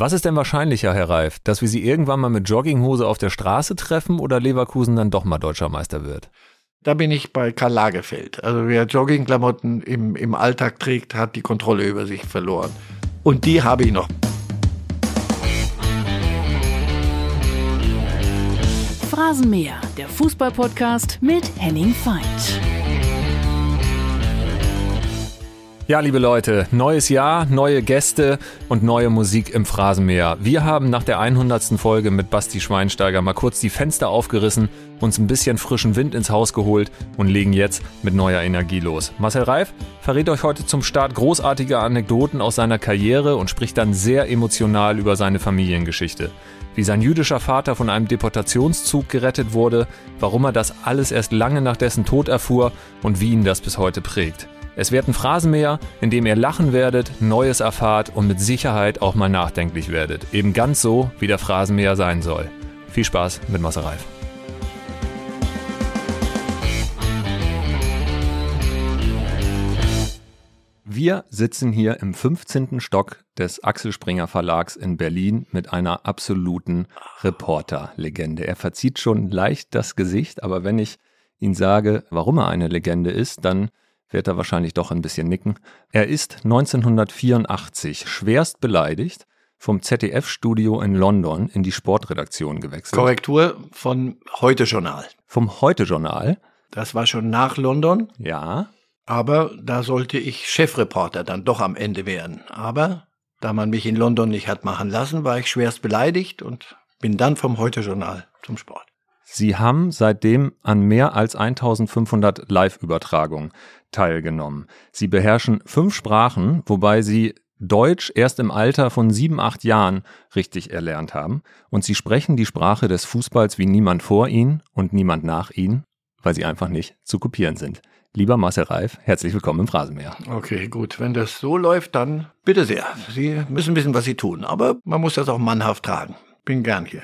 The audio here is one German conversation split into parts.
Was ist denn wahrscheinlicher, Herr Reif, dass wir Sie irgendwann mal mit Jogginghose auf der Straße treffen oder Leverkusen dann doch mal deutscher Meister wird? Da bin ich bei Karl Lagerfeld. Also wer Joggingklamotten im, im Alltag trägt, hat die Kontrolle über sich verloren. Und die habe ich noch. Phrasenmäher, der Fußballpodcast mit Henning Feind. Ja, liebe Leute, neues Jahr, neue Gäste und neue Musik im Phrasenmeer. Wir haben nach der 100. Folge mit Basti Schweinsteiger mal kurz die Fenster aufgerissen, uns ein bisschen frischen Wind ins Haus geholt und legen jetzt mit neuer Energie los. Marcel Reif verrät euch heute zum Start großartige Anekdoten aus seiner Karriere und spricht dann sehr emotional über seine Familiengeschichte wie sein jüdischer Vater von einem Deportationszug gerettet wurde, warum er das alles erst lange nach dessen Tod erfuhr und wie ihn das bis heute prägt. Es wird ein Phrasenmäher, in dem ihr lachen werdet, Neues erfahrt und mit Sicherheit auch mal nachdenklich werdet. Eben ganz so, wie der Phrasenmäher sein soll. Viel Spaß mit Massereif. Wir sitzen hier im 15. Stock des Axel Springer Verlags in Berlin mit einer absoluten Reporterlegende. Er verzieht schon leicht das Gesicht, aber wenn ich ihn sage, warum er eine Legende ist, dann wird er wahrscheinlich doch ein bisschen nicken. Er ist 1984 schwerst beleidigt vom ZDF-Studio in London in die Sportredaktion gewechselt. Korrektur von Heute Journal. Vom Heute Journal. Das war schon nach London. Ja. Aber da sollte ich Chefreporter dann doch am Ende werden. Aber da man mich in London nicht hat machen lassen, war ich schwerst beleidigt und bin dann vom Heute Journal zum Sport. Sie haben seitdem an mehr als 1500 Live-Übertragungen teilgenommen. Sie beherrschen fünf Sprachen, wobei sie Deutsch erst im Alter von sieben, acht Jahren richtig erlernt haben. Und sie sprechen die Sprache des Fußballs wie niemand vor ihnen und niemand nach ihnen, weil sie einfach nicht zu kopieren sind. Lieber Marcel Reif, herzlich willkommen im Phrasenmeer. Okay, gut. Wenn das so läuft, dann bitte sehr. Sie müssen wissen, was Sie tun. Aber man muss das auch mannhaft tragen. Bin gern hier.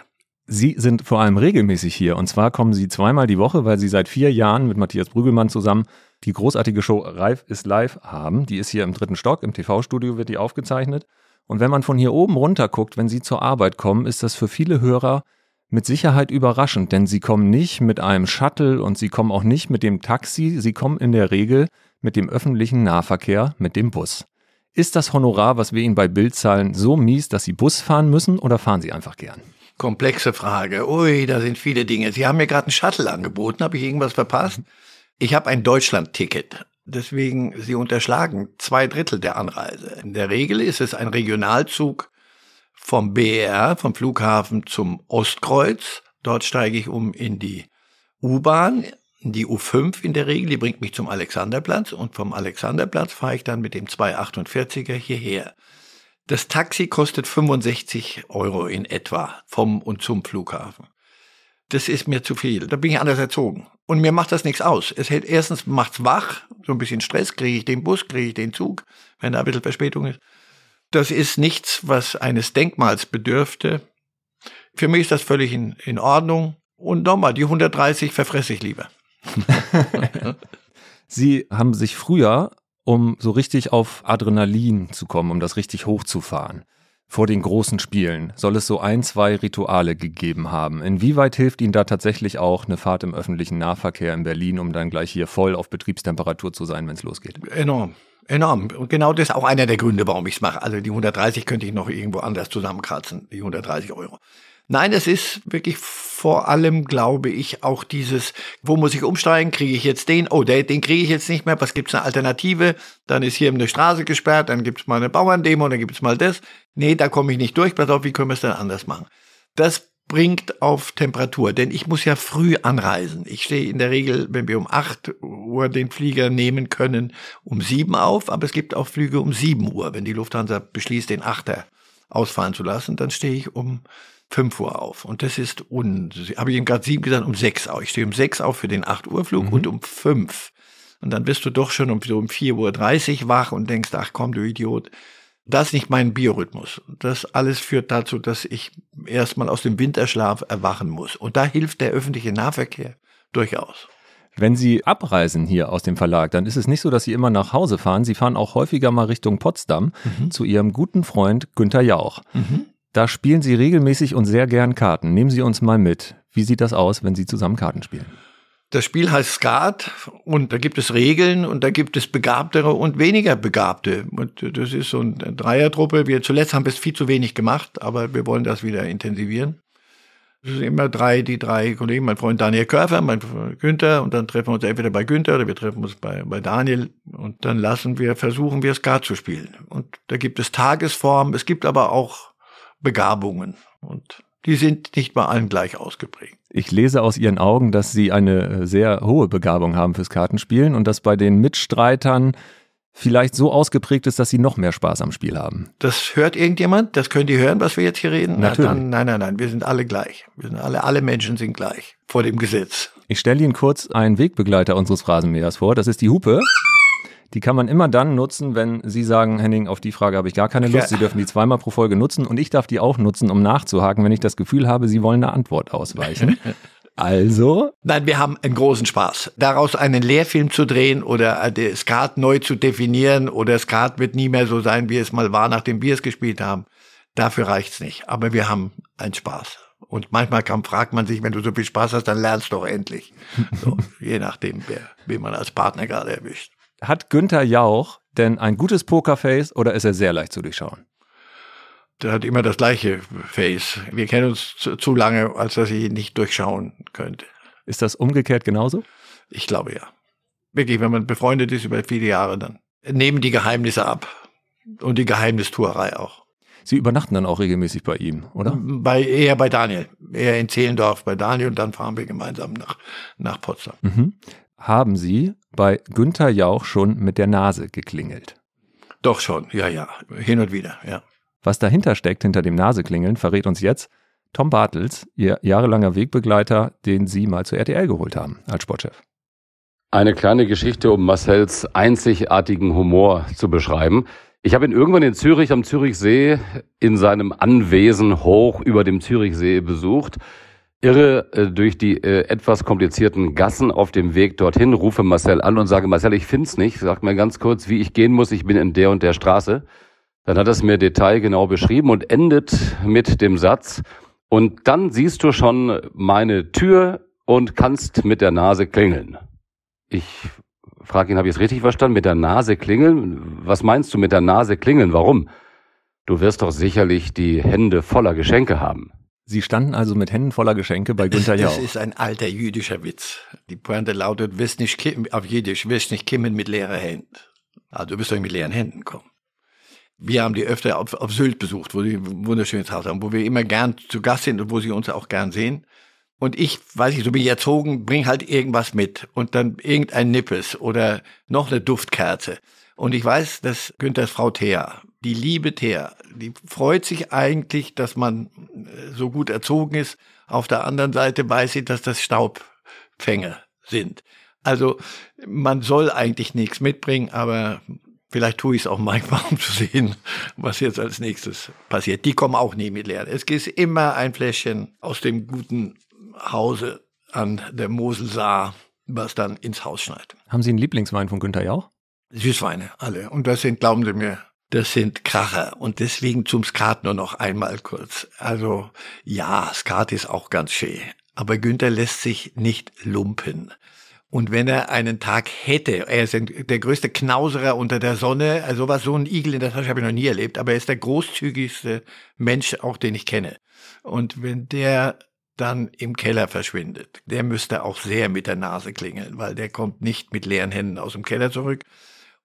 Sie sind vor allem regelmäßig hier. Und zwar kommen Sie zweimal die Woche, weil Sie seit vier Jahren mit Matthias Brügelmann zusammen die großartige Show Reif ist live haben. Die ist hier im dritten Stock, im TV-Studio wird die aufgezeichnet. Und wenn man von hier oben runter guckt, wenn Sie zur Arbeit kommen, ist das für viele Hörer mit Sicherheit überraschend, denn Sie kommen nicht mit einem Shuttle und Sie kommen auch nicht mit dem Taxi, Sie kommen in der Regel mit dem öffentlichen Nahverkehr, mit dem Bus. Ist das Honorar, was wir Ihnen bei Bild zahlen, so mies, dass Sie Bus fahren müssen oder fahren Sie einfach gern? Komplexe Frage. Ui, da sind viele Dinge. Sie haben mir gerade einen Shuttle angeboten. Habe ich irgendwas verpasst? Ich habe ein Deutschland-Ticket. Deswegen, Sie unterschlagen zwei Drittel der Anreise. In der Regel ist es ein Regionalzug vom BR, vom Flughafen zum Ostkreuz. Dort steige ich um in die U-Bahn, die U5 in der Regel, die bringt mich zum Alexanderplatz und vom Alexanderplatz fahre ich dann mit dem 248er hierher. Das Taxi kostet 65 Euro in etwa vom und zum Flughafen das ist mir zu viel. Da bin ich anders erzogen. Und mir macht das nichts aus. Es hält erstens, macht's wach, so ein bisschen Stress, kriege ich den Bus, kriege ich den Zug, wenn da ein bisschen Verspätung ist. Das ist nichts, was eines Denkmals bedürfte. Für mich ist das völlig in, in Ordnung. Und nochmal, die 130 verfresse ich lieber. Sie haben sich früher, um so richtig auf Adrenalin zu kommen, um das richtig hochzufahren, vor den großen Spielen soll es so ein, zwei Rituale gegeben haben. Inwieweit hilft Ihnen da tatsächlich auch eine Fahrt im öffentlichen Nahverkehr in Berlin, um dann gleich hier voll auf Betriebstemperatur zu sein, wenn es losgeht? Enorm. Enorm. Und genau das ist auch einer der Gründe, warum ich es mache. Also die 130 könnte ich noch irgendwo anders zusammenkratzen, die 130 Euro. Nein, es ist wirklich vor allem, glaube ich, auch dieses, wo muss ich umsteigen? Kriege ich jetzt den? Oh, den, den kriege ich jetzt nicht mehr. Was gibt es eine Alternative? Dann ist hier eine Straße gesperrt, dann gibt es mal eine Bauerndemo, dann gibt es mal das. Nee, da komme ich nicht durch. Pass auf, wie können wir es denn anders machen? Das bringt auf Temperatur, denn ich muss ja früh anreisen. Ich stehe in der Regel, wenn wir um 8 Uhr den Flieger nehmen können, um 7 Uhr auf, aber es gibt auch Flüge um 7 Uhr. Wenn die Lufthansa beschließt, den 8er ausfallen zu lassen, dann stehe ich um 5 Uhr auf. Und das ist un, habe ich ihm gerade 7 gesagt, um 6 auf. Ich stehe um 6 auf für den 8 Uhr Flug mhm. und um 5. Und dann bist du doch schon um, so um 4.30 Uhr wach und denkst, ach komm, du Idiot. Das ist nicht mein Biorhythmus. Das alles führt dazu, dass ich erstmal aus dem Winterschlaf erwachen muss. Und da hilft der öffentliche Nahverkehr durchaus. Wenn Sie abreisen hier aus dem Verlag, dann ist es nicht so, dass Sie immer nach Hause fahren. Sie fahren auch häufiger mal Richtung Potsdam mhm. zu Ihrem guten Freund Günter Jauch. Mhm. Da spielen Sie regelmäßig und sehr gern Karten. Nehmen Sie uns mal mit. Wie sieht das aus, wenn Sie zusammen Karten spielen? Das Spiel heißt Skat und da gibt es Regeln und da gibt es begabtere und weniger begabte. Und das ist so eine Dreiertruppe. Wir zuletzt haben es viel zu wenig gemacht, aber wir wollen das wieder intensivieren. Es sind immer drei, die drei Kollegen, mein Freund Daniel Körfer, mein Freund Günther, und dann treffen wir uns entweder bei Günther oder wir treffen uns bei, bei Daniel und dann lassen wir, versuchen wir Skat zu spielen. Und da gibt es Tagesformen, es gibt aber auch Begabungen. Und die sind nicht bei allen gleich ausgeprägt. Ich lese aus Ihren Augen, dass Sie eine äh, sehr hohe Begabung haben fürs Kartenspielen und dass bei den Mitstreitern vielleicht so ausgeprägt ist, dass sie noch mehr Spaß am Spiel haben. Das hört irgendjemand? Das können die hören, was wir jetzt hier reden? Natürlich. Na, dann, nein, nein, nein, wir sind alle gleich. Wir sind alle, alle Menschen sind gleich vor dem Gesetz. Ich stelle Ihnen kurz einen Wegbegleiter unseres Phrasenmähers vor. Das ist die Hupe. Die kann man immer dann nutzen, wenn Sie sagen, Henning, auf die Frage habe ich gar keine Lust. Sie dürfen die zweimal pro Folge nutzen und ich darf die auch nutzen, um nachzuhaken, wenn ich das Gefühl habe, Sie wollen eine Antwort ausweichen. Also? Nein, wir haben einen großen Spaß. Daraus einen Lehrfilm zu drehen oder äh, Skat neu zu definieren oder Skat wird nie mehr so sein, wie es mal war, nachdem wir es gespielt haben. Dafür reicht's nicht. Aber wir haben einen Spaß. Und manchmal kann, fragt man sich, wenn du so viel Spaß hast, dann lernst du doch endlich. So, je nachdem, wer, wen man als Partner gerade erwischt. Hat Günther Jauch denn ein gutes Pokerface oder ist er sehr leicht zu durchschauen? Der hat immer das gleiche Face. Wir kennen uns zu, zu lange, als dass ich ihn nicht durchschauen könnte. Ist das umgekehrt genauso? Ich glaube ja. Wirklich, wenn man befreundet ist über viele Jahre, dann nehmen die Geheimnisse ab. Und die Geheimnistuerei auch. Sie übernachten dann auch regelmäßig bei ihm, oder? Bei, eher bei Daniel. Eher in Zehlendorf bei Daniel und dann fahren wir gemeinsam nach, nach Potsdam. Mhm haben Sie bei Günther Jauch schon mit der Nase geklingelt? Doch schon, ja, ja, hin und wieder, ja. Was dahinter steckt, hinter dem Naseklingeln, verrät uns jetzt Tom Bartels, Ihr jahrelanger Wegbegleiter, den Sie mal zur RTL geholt haben als Sportchef. Eine kleine Geschichte, um Marcells einzigartigen Humor zu beschreiben. Ich habe ihn irgendwann in Zürich am Zürichsee in seinem Anwesen hoch über dem Zürichsee besucht irre äh, durch die äh, etwas komplizierten Gassen auf dem Weg dorthin, rufe Marcel an und sage, Marcel, ich find's nicht, sag mir ganz kurz, wie ich gehen muss, ich bin in der und der Straße. Dann hat er es mir detailgenau beschrieben und endet mit dem Satz, und dann siehst du schon meine Tür und kannst mit der Nase klingeln. Ich frage ihn, habe ich es richtig verstanden? Mit der Nase klingeln? Was meinst du mit der Nase klingeln? Warum? Du wirst doch sicherlich die Hände voller Geschenke haben. Sie standen also mit Händen voller Geschenke bei Günther Jauch. Das ist ein alter jüdischer Witz. Die Pointe lautet, wirst nicht kimmen, auf Jiddisch, wirst nicht kimmen mit leeren Händen. Also du wirst doch mit leeren Händen kommen. Wir haben die öfter auf, auf Sylt besucht, wo sie ein wunderschönes Haus haben, wo wir immer gern zu Gast sind und wo sie uns auch gern sehen. Und ich, weiß ich, so bin ich erzogen, bring halt irgendwas mit und dann irgendein Nippes oder noch eine Duftkerze. Und ich weiß, dass Günthers Frau Thea, die liebe Thea, die freut sich eigentlich, dass man äh, so gut erzogen ist. Auf der anderen Seite weiß sie, dass das Staubfänge sind. Also man soll eigentlich nichts mitbringen, aber vielleicht tue ich es auch manchmal, um zu sehen, was jetzt als nächstes passiert. Die kommen auch nie mit leer. Es ist immer ein Fläschchen aus dem guten Hause an der Moselsaar, was dann ins Haus schneit. Haben Sie einen Lieblingswein von Günther Jauch? Süßweine, alle. Und das sind, glauben Sie mir, das sind Kracher. Und deswegen zum Skat nur noch einmal kurz. Also ja, Skat ist auch ganz schön. Aber Günther lässt sich nicht lumpen. Und wenn er einen Tag hätte, er ist der größte Knauserer unter der Sonne, also was so ein Igel in der Tasche habe ich noch nie erlebt, aber er ist der großzügigste Mensch, auch den ich kenne. Und wenn der dann im Keller verschwindet, der müsste auch sehr mit der Nase klingeln, weil der kommt nicht mit leeren Händen aus dem Keller zurück,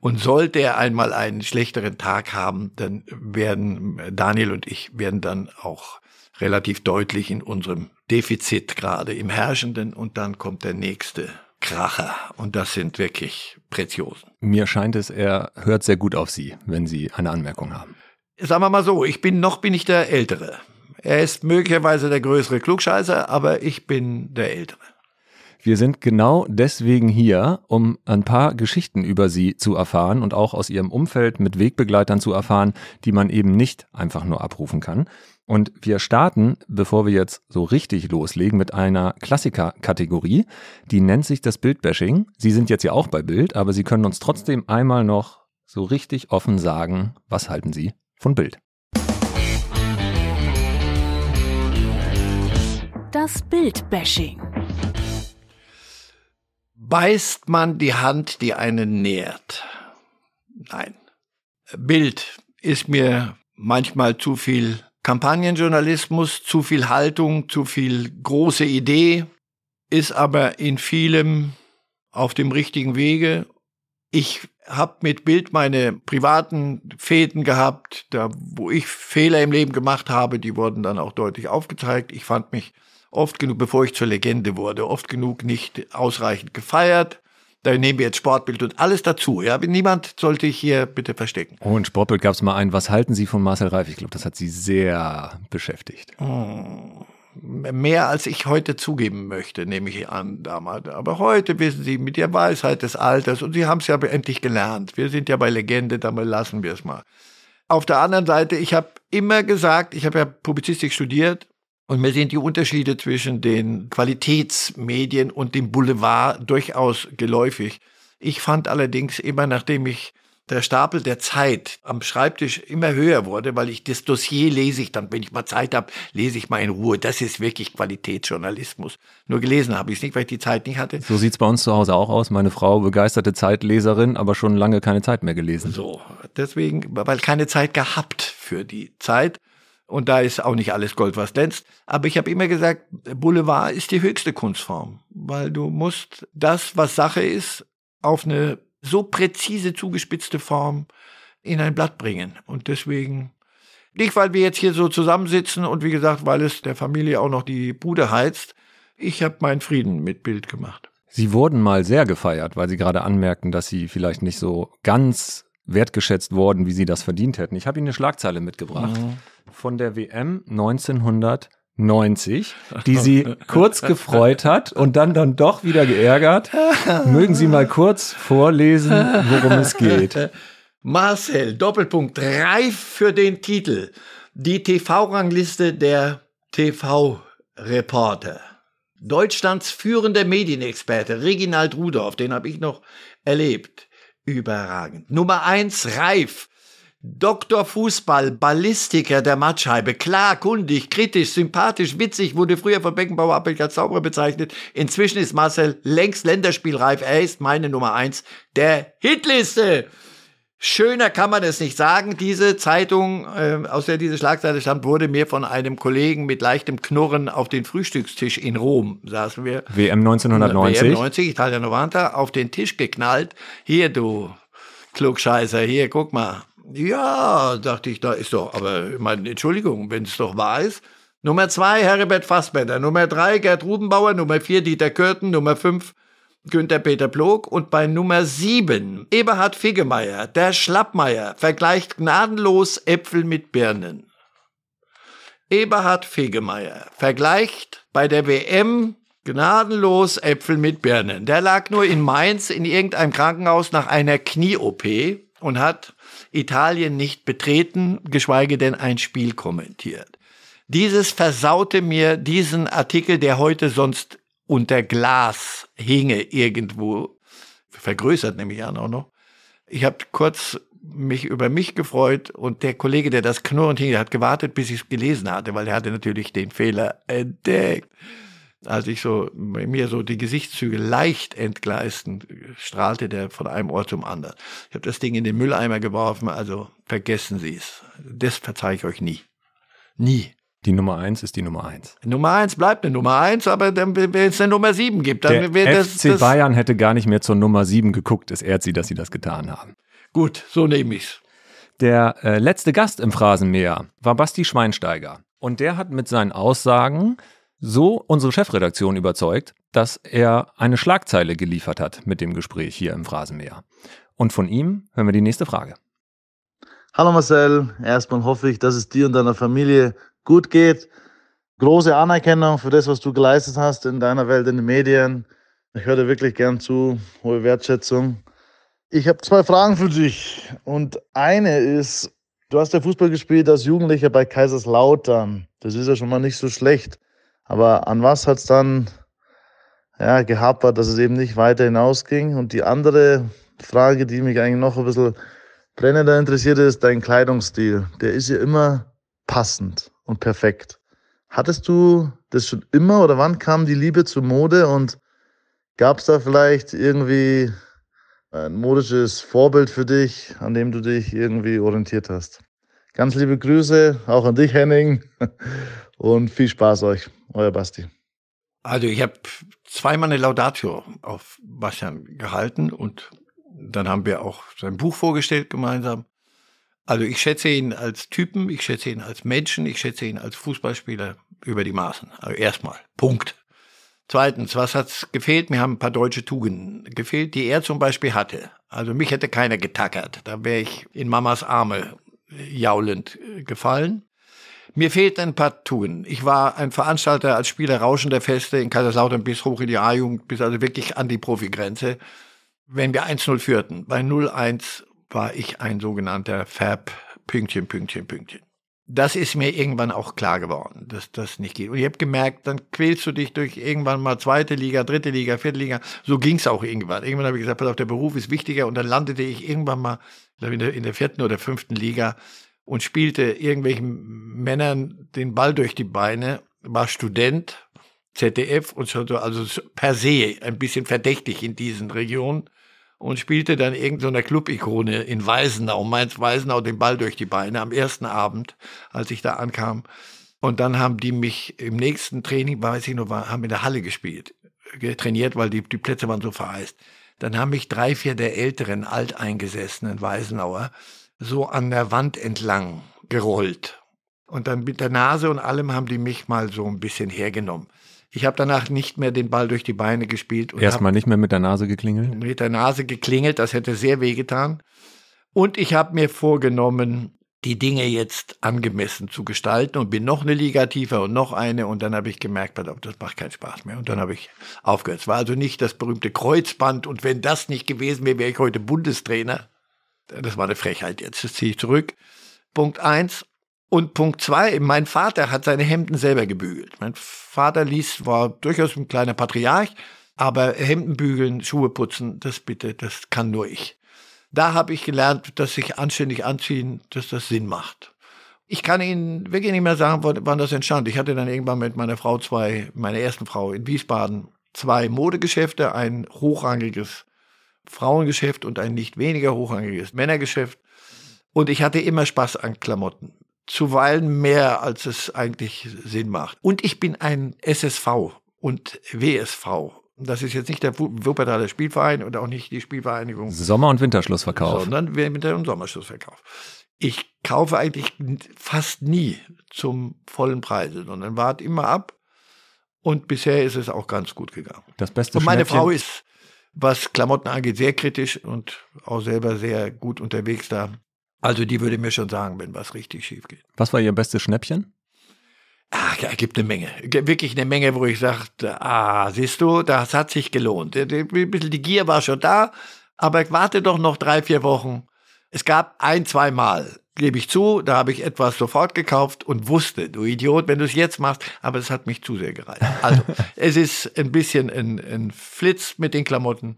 und sollte er einmal einen schlechteren Tag haben, dann werden Daniel und ich werden dann auch relativ deutlich in unserem Defizit gerade im Herrschenden und dann kommt der nächste Kracher und das sind wirklich Preziosen. Mir scheint es, er hört sehr gut auf Sie, wenn Sie eine Anmerkung haben. Sagen wir mal so, ich bin noch bin ich der Ältere. Er ist möglicherweise der größere Klugscheißer, aber ich bin der Ältere. Wir sind genau deswegen hier, um ein paar Geschichten über sie zu erfahren und auch aus ihrem Umfeld mit Wegbegleitern zu erfahren, die man eben nicht einfach nur abrufen kann. Und wir starten, bevor wir jetzt so richtig loslegen, mit einer Klassiker-Kategorie. Die nennt sich das Bildbashing. Sie sind jetzt ja auch bei Bild, aber Sie können uns trotzdem einmal noch so richtig offen sagen, was halten Sie von Bild? Das Bildbashing. Beißt man die Hand, die einen nährt? Nein. Bild ist mir manchmal zu viel Kampagnenjournalismus, zu viel Haltung, zu viel große Idee, ist aber in vielem auf dem richtigen Wege. Ich habe mit Bild meine privaten Fäden gehabt, da wo ich Fehler im Leben gemacht habe, die wurden dann auch deutlich aufgezeigt. Ich fand mich oft genug, bevor ich zur Legende wurde, oft genug nicht ausreichend gefeiert. Da nehmen wir jetzt Sportbild und alles dazu. Ja, niemand sollte ich hier bitte verstecken. Oh, in Sportbild gab es mal einen. Was halten Sie von Marcel Reif? Ich glaube, das hat Sie sehr beschäftigt. Hm, mehr als ich heute zugeben möchte, nehme ich an damals. Aber heute wissen Sie, mit der Weisheit des Alters, und Sie haben es ja endlich gelernt, wir sind ja bei Legende, damit lassen wir es mal. Auf der anderen Seite, ich habe immer gesagt, ich habe ja Publizistik studiert und wir sehen die Unterschiede zwischen den Qualitätsmedien und dem Boulevard durchaus geläufig. Ich fand allerdings immer, nachdem ich der Stapel der Zeit am Schreibtisch immer höher wurde, weil ich das Dossier lese ich dann, wenn ich mal Zeit habe, lese ich mal in Ruhe. Das ist wirklich Qualitätsjournalismus. Nur gelesen habe ich es nicht, weil ich die Zeit nicht hatte. So sieht es bei uns zu Hause auch aus. Meine Frau, begeisterte Zeitleserin, aber schon lange keine Zeit mehr gelesen. So, deswegen, weil keine Zeit gehabt für die Zeit. Und da ist auch nicht alles Gold, was glänzt. Aber ich habe immer gesagt, Boulevard ist die höchste Kunstform, weil du musst das, was Sache ist, auf eine so präzise zugespitzte Form in ein Blatt bringen. Und deswegen, nicht weil wir jetzt hier so zusammensitzen und wie gesagt, weil es der Familie auch noch die Bude heizt, ich habe meinen Frieden mit Bild gemacht. Sie wurden mal sehr gefeiert, weil Sie gerade anmerkten, dass Sie vielleicht nicht so ganz wertgeschätzt worden, wie sie das verdient hätten. Ich habe Ihnen eine Schlagzeile mitgebracht mhm. von der WM 1990, die sie kurz gefreut hat und dann dann doch wieder geärgert. Mögen Sie mal kurz vorlesen, worum es geht. Marcel, Doppelpunkt, reif für den Titel. Die TV-Rangliste der TV-Reporter. Deutschlands führender Medienexperte Reginald Rudorf, den habe ich noch erlebt, überragend. Nummer 1, Reif. Doktor Fußball, Ballistiker der Matscheibe, klar, kundig, kritisch, sympathisch, witzig, wurde früher von Beckenbauer Appelt als Zauberer bezeichnet. Inzwischen ist Marcel längst länderspielreif. Er ist meine Nummer 1 der Hitliste. Schöner kann man es nicht sagen. Diese Zeitung, äh, aus der diese Schlagzeile stammt, wurde mir von einem Kollegen mit leichtem Knurren auf den Frühstückstisch in Rom, saßen wir. WM 1990. WM 90, Italia Novanta, auf den Tisch geknallt. Hier, du Klugscheißer, hier, guck mal. Ja, dachte ich, da ist doch, aber ich meine, Entschuldigung, wenn es doch wahr ist. Nummer zwei, Herbert Fassbender. Nummer drei, Gerd Rubenbauer. Nummer vier, Dieter Kürten. Nummer fünf, Günther Peter Plog und bei Nummer 7 Eberhard Figemeyer, der Schlappmeier, vergleicht gnadenlos Äpfel mit Birnen. Eberhard Fegemeier vergleicht bei der WM gnadenlos Äpfel mit Birnen. Der lag nur in Mainz in irgendeinem Krankenhaus nach einer Knie-OP und hat Italien nicht betreten, geschweige denn ein Spiel kommentiert. Dieses versaute mir diesen Artikel, der heute sonst unter Glas hinge irgendwo, vergrößert nämlich auch noch. Ich habe kurz mich über mich gefreut und der Kollege, der das knurrend hing, der hat gewartet, bis ich es gelesen hatte, weil er hatte natürlich den Fehler entdeckt. Als ich so, mir so die Gesichtszüge leicht entgleisten, strahlte der von einem Ohr zum anderen. Ich habe das Ding in den Mülleimer geworfen, also vergessen Sie es. Das verzeihe ich euch nie. Nie. Die Nummer 1 ist die Nummer 1. Nummer 1 bleibt eine Nummer 1, aber wenn es eine Nummer 7 gibt, dann wäre das. FC Bayern hätte gar nicht mehr zur Nummer 7 geguckt. Es ehrt sie, dass sie das getan haben. Gut, so nehme ich's. Der äh, letzte Gast im Phrasenmäher war Basti Schweinsteiger. Und der hat mit seinen Aussagen so unsere Chefredaktion überzeugt, dass er eine Schlagzeile geliefert hat mit dem Gespräch hier im Phrasenmäher. Und von ihm hören wir die nächste Frage. Hallo Marcel, erstmal hoffe ich, dass es dir und deiner Familie gut geht. Große Anerkennung für das, was du geleistet hast in deiner Welt, in den Medien. Ich höre dir wirklich gern zu, hohe Wertschätzung. Ich habe zwei Fragen für dich. Und eine ist, du hast ja Fußball gespielt als Jugendlicher bei Kaiserslautern. Das ist ja schon mal nicht so schlecht. Aber an was hat es dann ja, gehapert, dass es eben nicht weiter hinausging? Und die andere Frage, die mich eigentlich noch ein bisschen brennender interessiert, ist dein Kleidungsstil. Der ist ja immer passend und perfekt. Hattest du das schon immer oder wann kam die Liebe zur Mode und gab es da vielleicht irgendwie ein modisches Vorbild für dich, an dem du dich irgendwie orientiert hast? Ganz liebe Grüße auch an dich, Henning, und viel Spaß euch, euer Basti. Also ich habe zweimal eine Laudatio auf Bastian gehalten und dann haben wir auch sein Buch vorgestellt gemeinsam. Also ich schätze ihn als Typen, ich schätze ihn als Menschen, ich schätze ihn als Fußballspieler über die Maßen. Also erstmal, Punkt. Zweitens, was hat's gefehlt? Mir haben ein paar deutsche Tugenden gefehlt, die er zum Beispiel hatte. Also mich hätte keiner getackert. Da wäre ich in Mamas Arme äh, jaulend äh, gefallen. Mir fehlten ein paar Tugenden. Ich war ein Veranstalter als Spieler rauschender Feste in Kaiserslautern bis hoch in die A-Jugend, bis also wirklich an die Profigrenze. Wenn wir 1-0 führten, bei 0-1 war ich ein sogenannter Fab Pünktchen, Pünktchen, Pünktchen. Das ist mir irgendwann auch klar geworden, dass das nicht geht. Und ich habe gemerkt, dann quälst du dich durch irgendwann mal zweite Liga, dritte Liga, vierte Liga. So ging es auch irgendwann. Irgendwann habe ich gesagt, pass auf, der Beruf ist wichtiger. Und dann landete ich irgendwann mal in der, in der vierten oder fünften Liga und spielte irgendwelchen Männern den Ball durch die Beine, war Student, ZDF und so, also per se ein bisschen verdächtig in diesen Regionen und spielte dann irgendeiner so Club-Ikone in Weisenau, Mainz-Weisenau, den Ball durch die Beine am ersten Abend, als ich da ankam. Und dann haben die mich im nächsten Training, weiß ich noch, haben in der Halle gespielt, trainiert, weil die, die Plätze waren so vereist. Dann haben mich drei, vier der älteren, alteingesessenen Weisenauer so an der Wand entlang gerollt. Und dann mit der Nase und allem haben die mich mal so ein bisschen hergenommen. Ich habe danach nicht mehr den Ball durch die Beine gespielt. Erstmal nicht mehr mit der Nase geklingelt? Mit der Nase geklingelt, das hätte sehr wehgetan. Und ich habe mir vorgenommen, die Dinge jetzt angemessen zu gestalten und bin noch eine Liga tiefer und noch eine und dann habe ich gemerkt, das macht keinen Spaß mehr und dann habe ich aufgehört. Es war also nicht das berühmte Kreuzband und wenn das nicht gewesen wäre, wäre ich heute Bundestrainer. Das war eine Frechheit. Jetzt Das ziehe ich zurück. Punkt 1. Und Punkt zwei, mein Vater hat seine Hemden selber gebügelt. Mein Vater ließ, war durchaus ein kleiner Patriarch, aber Hemden bügeln, Schuhe putzen, das bitte, das kann nur ich. Da habe ich gelernt, dass sich anständig anziehen, dass das Sinn macht. Ich kann Ihnen wirklich nicht mehr sagen, wann das entstand. Ich hatte dann irgendwann mit meiner Frau zwei, meiner ersten Frau in Wiesbaden, zwei Modegeschäfte, ein hochrangiges Frauengeschäft und ein nicht weniger hochrangiges Männergeschäft. Und ich hatte immer Spaß an Klamotten zuweilen mehr, als es eigentlich Sinn macht. Und ich bin ein SSV und WSV. Das ist jetzt nicht der Wuppertaler Spielverein und auch nicht die Spielvereinigung. Sommer- und Winterschlussverkauf. Sondern Winter- und Sommerschlussverkauf. Ich kaufe eigentlich fast nie zum vollen Preis, sondern warte immer ab. Und bisher ist es auch ganz gut gegangen. Das beste Und meine Frau ist, was Klamotten angeht, sehr kritisch und auch selber sehr gut unterwegs da. Also die würde mir schon sagen, wenn was richtig schief geht. Was war Ihr bestes Schnäppchen? Ach, ja, gibt eine Menge. Wirklich eine Menge, wo ich sagte, ah, siehst du, das hat sich gelohnt. Ein bisschen die Gier war schon da, aber ich warte doch noch drei, vier Wochen. Es gab ein, zwei Mal, gebe ich zu, da habe ich etwas sofort gekauft und wusste, du Idiot, wenn du es jetzt machst, aber es hat mich zu sehr gereizt. Also, es ist ein bisschen ein, ein Flitz mit den Klamotten.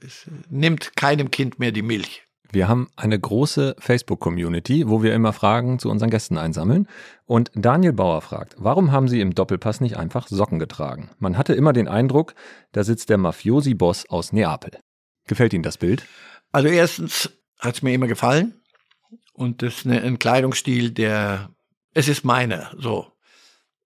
Es nimmt keinem Kind mehr die Milch. Wir haben eine große Facebook-Community, wo wir immer Fragen zu unseren Gästen einsammeln. Und Daniel Bauer fragt, warum haben Sie im Doppelpass nicht einfach Socken getragen? Man hatte immer den Eindruck, da sitzt der Mafiosi-Boss aus Neapel. Gefällt Ihnen das Bild? Also erstens hat es mir immer gefallen. Und das ist ein Kleidungsstil, der, es ist meine, so.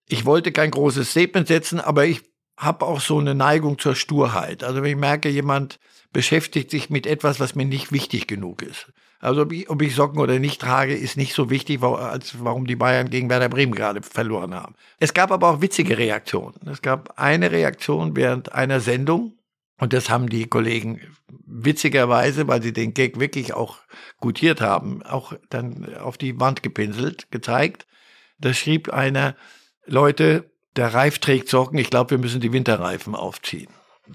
Ich wollte kein großes Statement setzen, aber ich habe auch so eine Neigung zur Sturheit. Also wenn ich merke, jemand beschäftigt sich mit etwas, was mir nicht wichtig genug ist. Also ob ich, ob ich Socken oder nicht trage, ist nicht so wichtig, als warum die Bayern gegen Werder Bremen gerade verloren haben. Es gab aber auch witzige Reaktionen. Es gab eine Reaktion während einer Sendung, und das haben die Kollegen witzigerweise, weil sie den Gag wirklich auch gutiert haben, auch dann auf die Wand gepinselt, gezeigt. Da schrieb einer, Leute, der Reif trägt Socken, ich glaube, wir müssen die Winterreifen aufziehen.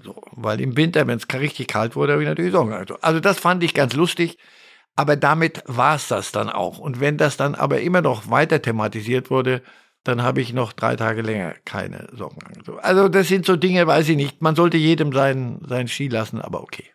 So, weil im Winter, wenn es richtig kalt wurde, habe ich natürlich Socken. Also, also das fand ich ganz lustig. Aber damit war es das dann auch. Und wenn das dann aber immer noch weiter thematisiert wurde, dann habe ich noch drei Tage länger keine Socken. Angezogen. Also das sind so Dinge, weiß ich nicht. Man sollte jedem seinen, seinen Ski lassen, aber okay.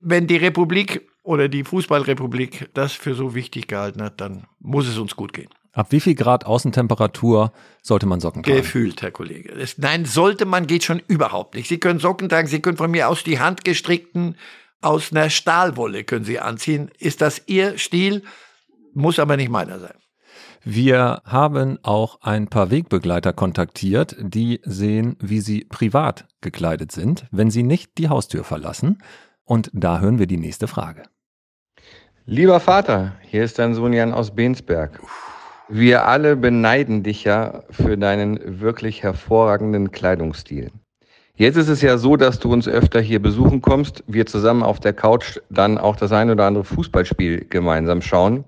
Wenn die Republik oder die Fußballrepublik das für so wichtig gehalten hat, dann muss es uns gut gehen. Ab wie viel Grad Außentemperatur sollte man Socken tragen? Gefühlt, Herr Kollege. Das, nein, sollte man geht schon überhaupt nicht. Sie können Socken tragen, Sie können von mir aus die handgestrickten aus einer Stahlwolle können Sie anziehen. Ist das Ihr Stil? Muss aber nicht meiner sein. Wir haben auch ein paar Wegbegleiter kontaktiert, die sehen, wie sie privat gekleidet sind, wenn sie nicht die Haustür verlassen. Und da hören wir die nächste Frage. Lieber Vater, hier ist dein Sohn Jan aus Bensberg. Uff. Wir alle beneiden dich ja für deinen wirklich hervorragenden Kleidungsstil. Jetzt ist es ja so, dass du uns öfter hier besuchen kommst, wir zusammen auf der Couch dann auch das ein oder andere Fußballspiel gemeinsam schauen.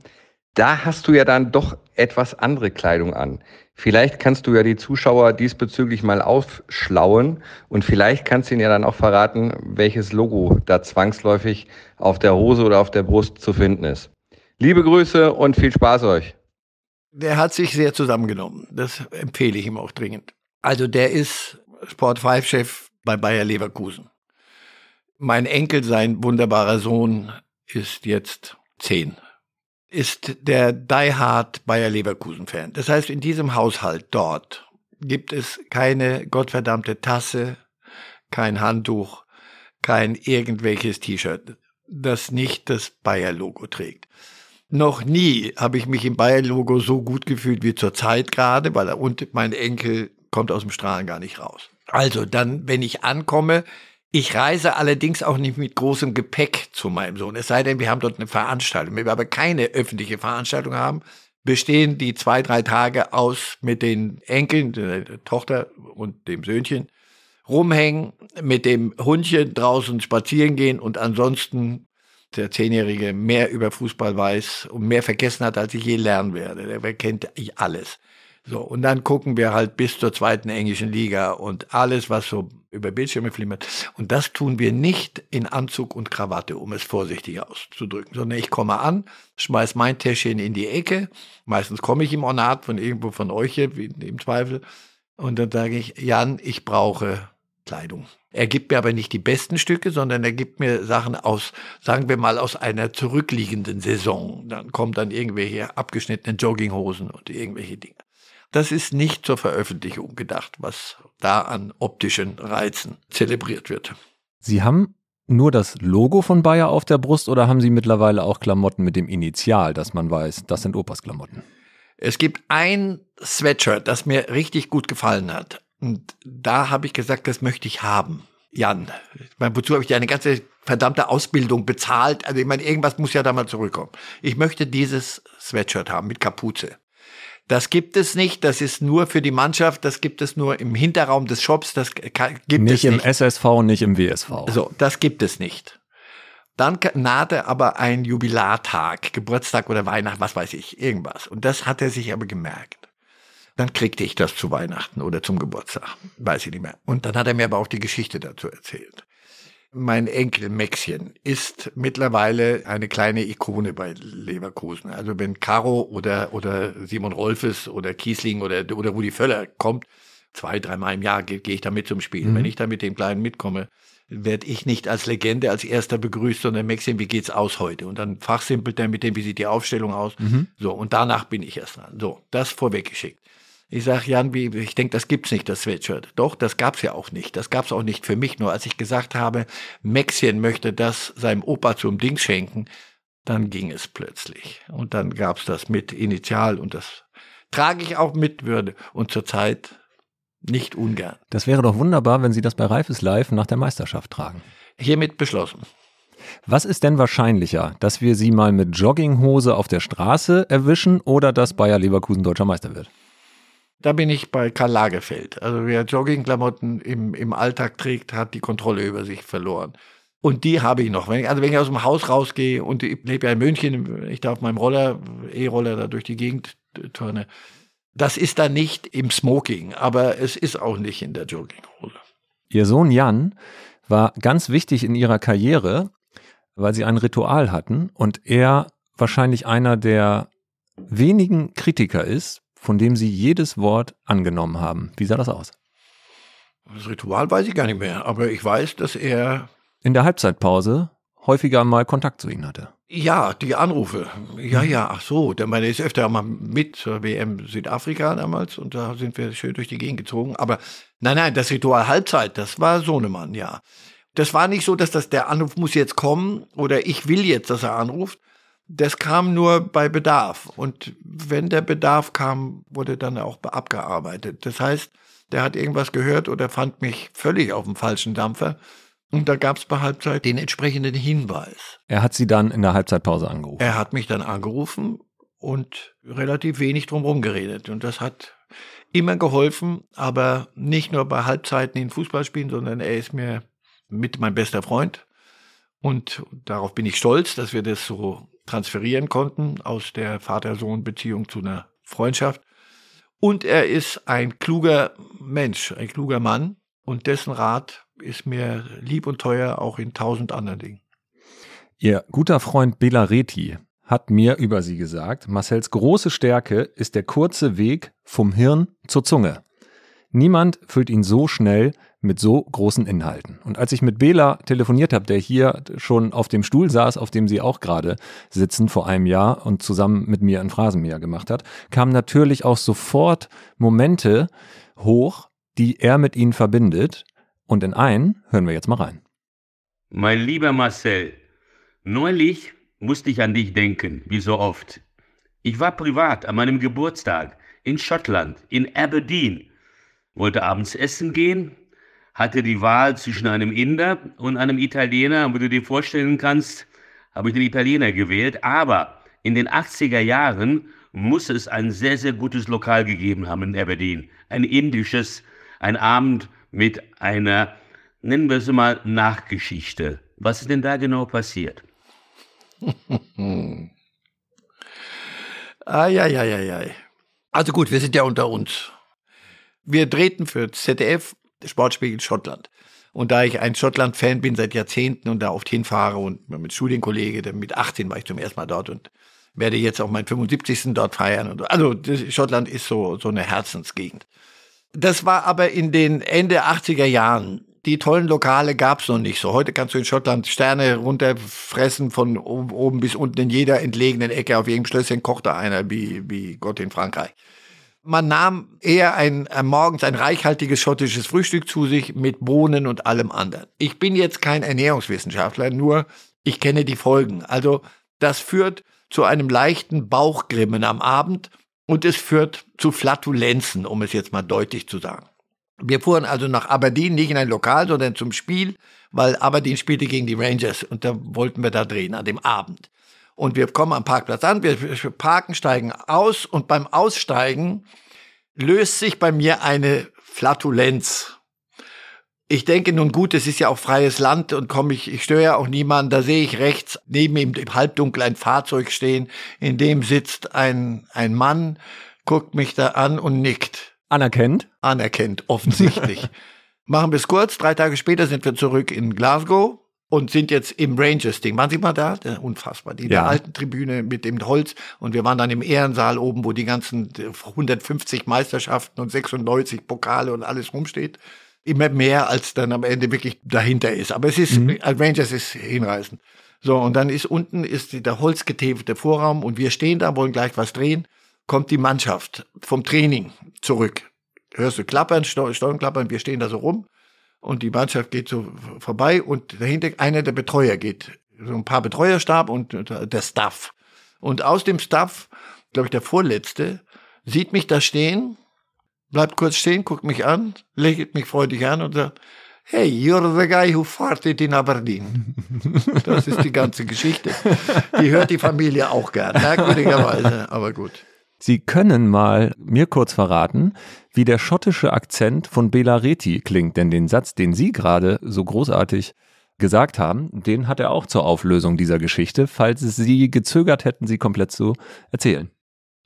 Da hast du ja dann doch etwas andere Kleidung an. Vielleicht kannst du ja die Zuschauer diesbezüglich mal aufschlauen und vielleicht kannst du ihnen ja dann auch verraten, welches Logo da zwangsläufig auf der Hose oder auf der Brust zu finden ist. Liebe Grüße und viel Spaß euch! der hat sich sehr zusammengenommen. Das empfehle ich ihm auch dringend. Also der ist Sport 5 Chef bei Bayer Leverkusen. Mein Enkel, sein wunderbarer Sohn, ist jetzt zehn, ist der Die Hard Bayer Leverkusen Fan. Das heißt, in diesem Haushalt dort gibt es keine gottverdammte Tasse, kein Handtuch, kein irgendwelches T-Shirt, das nicht das Bayer Logo trägt. Noch nie habe ich mich im bayern logo so gut gefühlt wie zurzeit gerade, weil er und mein Enkel kommt aus dem Strahlen gar nicht raus. Also dann, wenn ich ankomme, ich reise allerdings auch nicht mit großem Gepäck zu meinem Sohn. Es sei denn, wir haben dort eine Veranstaltung. Wenn wir aber keine öffentliche Veranstaltung haben, bestehen die zwei, drei Tage aus mit den Enkeln, der Tochter und dem Söhnchen, rumhängen, mit dem Hundchen draußen spazieren gehen und ansonsten der Zehnjährige mehr über Fußball weiß und mehr vergessen hat, als ich je lernen werde. Der kennt alles. So, und dann gucken wir halt bis zur zweiten englischen Liga und alles, was so über Bildschirme flimmert. Und das tun wir nicht in Anzug und Krawatte, um es vorsichtig auszudrücken, sondern ich komme an, schmeiß mein Täschchen in die Ecke. Meistens komme ich im Ornat von irgendwo von euch hier, im Zweifel. Und dann sage ich, Jan, ich brauche Kleidung. Er gibt mir aber nicht die besten Stücke, sondern er gibt mir Sachen aus, sagen wir mal, aus einer zurückliegenden Saison. Dann kommen dann irgendwelche abgeschnittenen Jogginghosen und irgendwelche Dinge. Das ist nicht zur Veröffentlichung gedacht, was da an optischen Reizen zelebriert wird. Sie haben nur das Logo von Bayer auf der Brust oder haben Sie mittlerweile auch Klamotten mit dem Initial, dass man weiß, das sind Opas Klamotten? Es gibt ein Sweatshirt, das mir richtig gut gefallen hat. Und da habe ich gesagt, das möchte ich haben. Jan, ich mein, wozu habe ich dir eine ganze verdammte Ausbildung bezahlt? Also ich meine, irgendwas muss ja da mal zurückkommen. Ich möchte dieses Sweatshirt haben mit Kapuze. Das gibt es nicht, das ist nur für die Mannschaft, das gibt es nur im Hinterraum des Shops, das gibt nicht es nicht. Nicht im SSV, nicht im WSV. So, das gibt es nicht. Dann nahte aber ein Jubilartag, Geburtstag oder Weihnachten, was weiß ich, irgendwas. Und das hat er sich aber gemerkt. Dann kriegte ich das zu Weihnachten oder zum Geburtstag, weiß ich nicht mehr. Und dann hat er mir aber auch die Geschichte dazu erzählt. Mein Enkel Maxchen ist mittlerweile eine kleine Ikone bei Leverkusen. Also wenn Caro oder, oder Simon Rolfes oder Kiesling oder, oder Rudi Völler kommt, zwei, dreimal im Jahr gehe geh ich da mit zum Spielen. Mhm. Wenn ich da mit dem Kleinen mitkomme, werde ich nicht als Legende als erster begrüßt, sondern Maxim, wie geht's aus heute? Und dann fachsimpelt er mit dem, wie sieht die Aufstellung aus? Mhm. So, und danach bin ich erst dran. So, das vorweggeschickt. Ich sage, Jan, wie, ich denke, das gibt's nicht, das Sweatshirt. Doch, das gab's ja auch nicht. Das gab's auch nicht für mich. Nur als ich gesagt habe, Maxien möchte das seinem Opa zum Ding schenken, dann ging es plötzlich. Und dann gab's das mit Initial und das trage ich auch mit Würde. Und zurzeit nicht ungern. Das wäre doch wunderbar, wenn Sie das bei Reifes Live nach der Meisterschaft tragen. Hiermit beschlossen. Was ist denn wahrscheinlicher, dass wir Sie mal mit Jogginghose auf der Straße erwischen oder dass Bayer Leverkusen deutscher Meister wird? Da bin ich bei Karl Lagerfeld. Also wer Joggingklamotten im, im Alltag trägt, hat die Kontrolle über sich verloren. Und die habe ich noch. Wenn ich, also wenn ich aus dem Haus rausgehe und ich lebe ja in München, ich darf meinem Roller, E-Roller da durch die Gegend turne, das ist dann nicht im Smoking, aber es ist auch nicht in der Jogginghose. Ihr Sohn Jan war ganz wichtig in ihrer Karriere, weil sie ein Ritual hatten und er wahrscheinlich einer der wenigen Kritiker ist, von dem Sie jedes Wort angenommen haben. Wie sah das aus? Das Ritual weiß ich gar nicht mehr, aber ich weiß, dass er in der Halbzeitpause häufiger mal Kontakt zu Ihnen hatte. Ja, die Anrufe. Ja, mhm. ja, ach so. Der meine ist öfter mal mit zur WM Südafrika damals und da sind wir schön durch die Gegend gezogen. Aber nein, nein, das Ritual Halbzeit, das war Sohnemann, ja. Das war nicht so, dass das der Anruf muss jetzt kommen oder ich will jetzt, dass er anruft, das kam nur bei Bedarf. Und wenn der Bedarf kam, wurde dann auch abgearbeitet. Das heißt, der hat irgendwas gehört oder fand mich völlig auf dem falschen Dampfer. Und da gab es bei Halbzeit den entsprechenden Hinweis. Er hat sie dann in der Halbzeitpause angerufen. Er hat mich dann angerufen und relativ wenig drumherum geredet. Und das hat immer geholfen, aber nicht nur bei Halbzeiten in Fußballspielen, sondern er ist mir mit mein bester Freund. Und darauf bin ich stolz, dass wir das so transferieren konnten aus der Vater-Sohn-Beziehung zu einer Freundschaft. Und er ist ein kluger Mensch, ein kluger Mann und dessen Rat ist mir lieb und teuer auch in tausend anderen Dingen. Ihr guter Freund Bela Reti hat mir über sie gesagt, Marcells große Stärke ist der kurze Weg vom Hirn zur Zunge. Niemand füllt ihn so schnell mit so großen Inhalten. Und als ich mit Bela telefoniert habe, der hier schon auf dem Stuhl saß, auf dem Sie auch gerade sitzen vor einem Jahr und zusammen mit mir ein Phrasenmäher gemacht hat, kamen natürlich auch sofort Momente hoch, die er mit Ihnen verbindet. Und in einen hören wir jetzt mal rein. Mein lieber Marcel, neulich musste ich an dich denken, wie so oft. Ich war privat an meinem Geburtstag in Schottland, in Aberdeen wollte abends essen gehen, hatte die Wahl zwischen einem Inder und einem Italiener. Und wie du dir vorstellen kannst, habe ich den Italiener gewählt. Aber in den 80er Jahren muss es ein sehr, sehr gutes Lokal gegeben haben in Aberdeen. Ein indisches, ein Abend mit einer, nennen wir es mal, Nachgeschichte. Was ist denn da genau passiert? Eieieiei. Also gut, wir sind ja unter uns wir drehten für ZDF Sportspiegel Schottland. Und da ich ein Schottland-Fan bin seit Jahrzehnten und da oft hinfahre und mit Studienkollege, mit 18 war ich zum ersten Mal dort und werde jetzt auch meinen 75. dort feiern. Und, also Schottland ist so, so eine Herzensgegend. Das war aber in den Ende 80er Jahren. Die tollen Lokale gab es noch nicht so. Heute kannst du in Schottland Sterne runterfressen von oben bis unten in jeder entlegenen Ecke. Auf jedem Schlösschen kocht da einer wie, wie Gott in Frankreich. Man nahm eher ein, äh, morgens ein reichhaltiges schottisches Frühstück zu sich mit Bohnen und allem anderen. Ich bin jetzt kein Ernährungswissenschaftler, nur ich kenne die Folgen. Also das führt zu einem leichten Bauchgrimmen am Abend und es führt zu Flatulenzen, um es jetzt mal deutlich zu sagen. Wir fuhren also nach Aberdeen, nicht in ein Lokal, sondern zum Spiel, weil Aberdeen spielte gegen die Rangers und da wollten wir da drehen an dem Abend. Und wir kommen am Parkplatz an, wir parken, steigen aus und beim Aussteigen löst sich bei mir eine Flatulenz. Ich denke nun gut, es ist ja auch freies Land und komme ich, ich störe ja auch niemanden. Da sehe ich rechts neben ihm im Halbdunkel ein Fahrzeug stehen, in dem sitzt ein, ein Mann, guckt mich da an und nickt. Anerkennt? Anerkennt, offensichtlich. Machen wir es kurz. Drei Tage später sind wir zurück in Glasgow und sind jetzt im Rangers-Ding. Waren Sie mal da? Unfassbar. Die ja. alten Tribüne mit dem Holz. Und wir waren dann im Ehrensaal oben, wo die ganzen 150 Meisterschaften und 96 Pokale und alles rumsteht. Immer mehr, als dann am Ende wirklich dahinter ist. Aber es ist, mhm. Äh, Rangers ist hinreißend. So, und dann ist unten ist der holzgetäfelte Vorraum und wir stehen da, wollen gleich was drehen. Kommt die Mannschaft vom Training zurück. Hörst du klappern, Steuern klappern, wir stehen da so rum und die Mannschaft geht so vorbei und dahinter einer der Betreuer geht. So ein paar Betreuerstab und der Staff. Und aus dem Staff, glaube ich, der Vorletzte, sieht mich da stehen, bleibt kurz stehen, guckt mich an, lächelt mich freudig an und sagt, Hey, you're the guy who farted in Aberdeen. Das ist die ganze Geschichte. Die hört die Familie auch gern, merkwürdigerweise, aber gut. Sie können mal mir kurz verraten, wie der schottische Akzent von Bela Reti klingt. Denn den Satz, den Sie gerade so großartig gesagt haben, den hat er auch zur Auflösung dieser Geschichte, falls Sie gezögert hätten, sie komplett zu erzählen.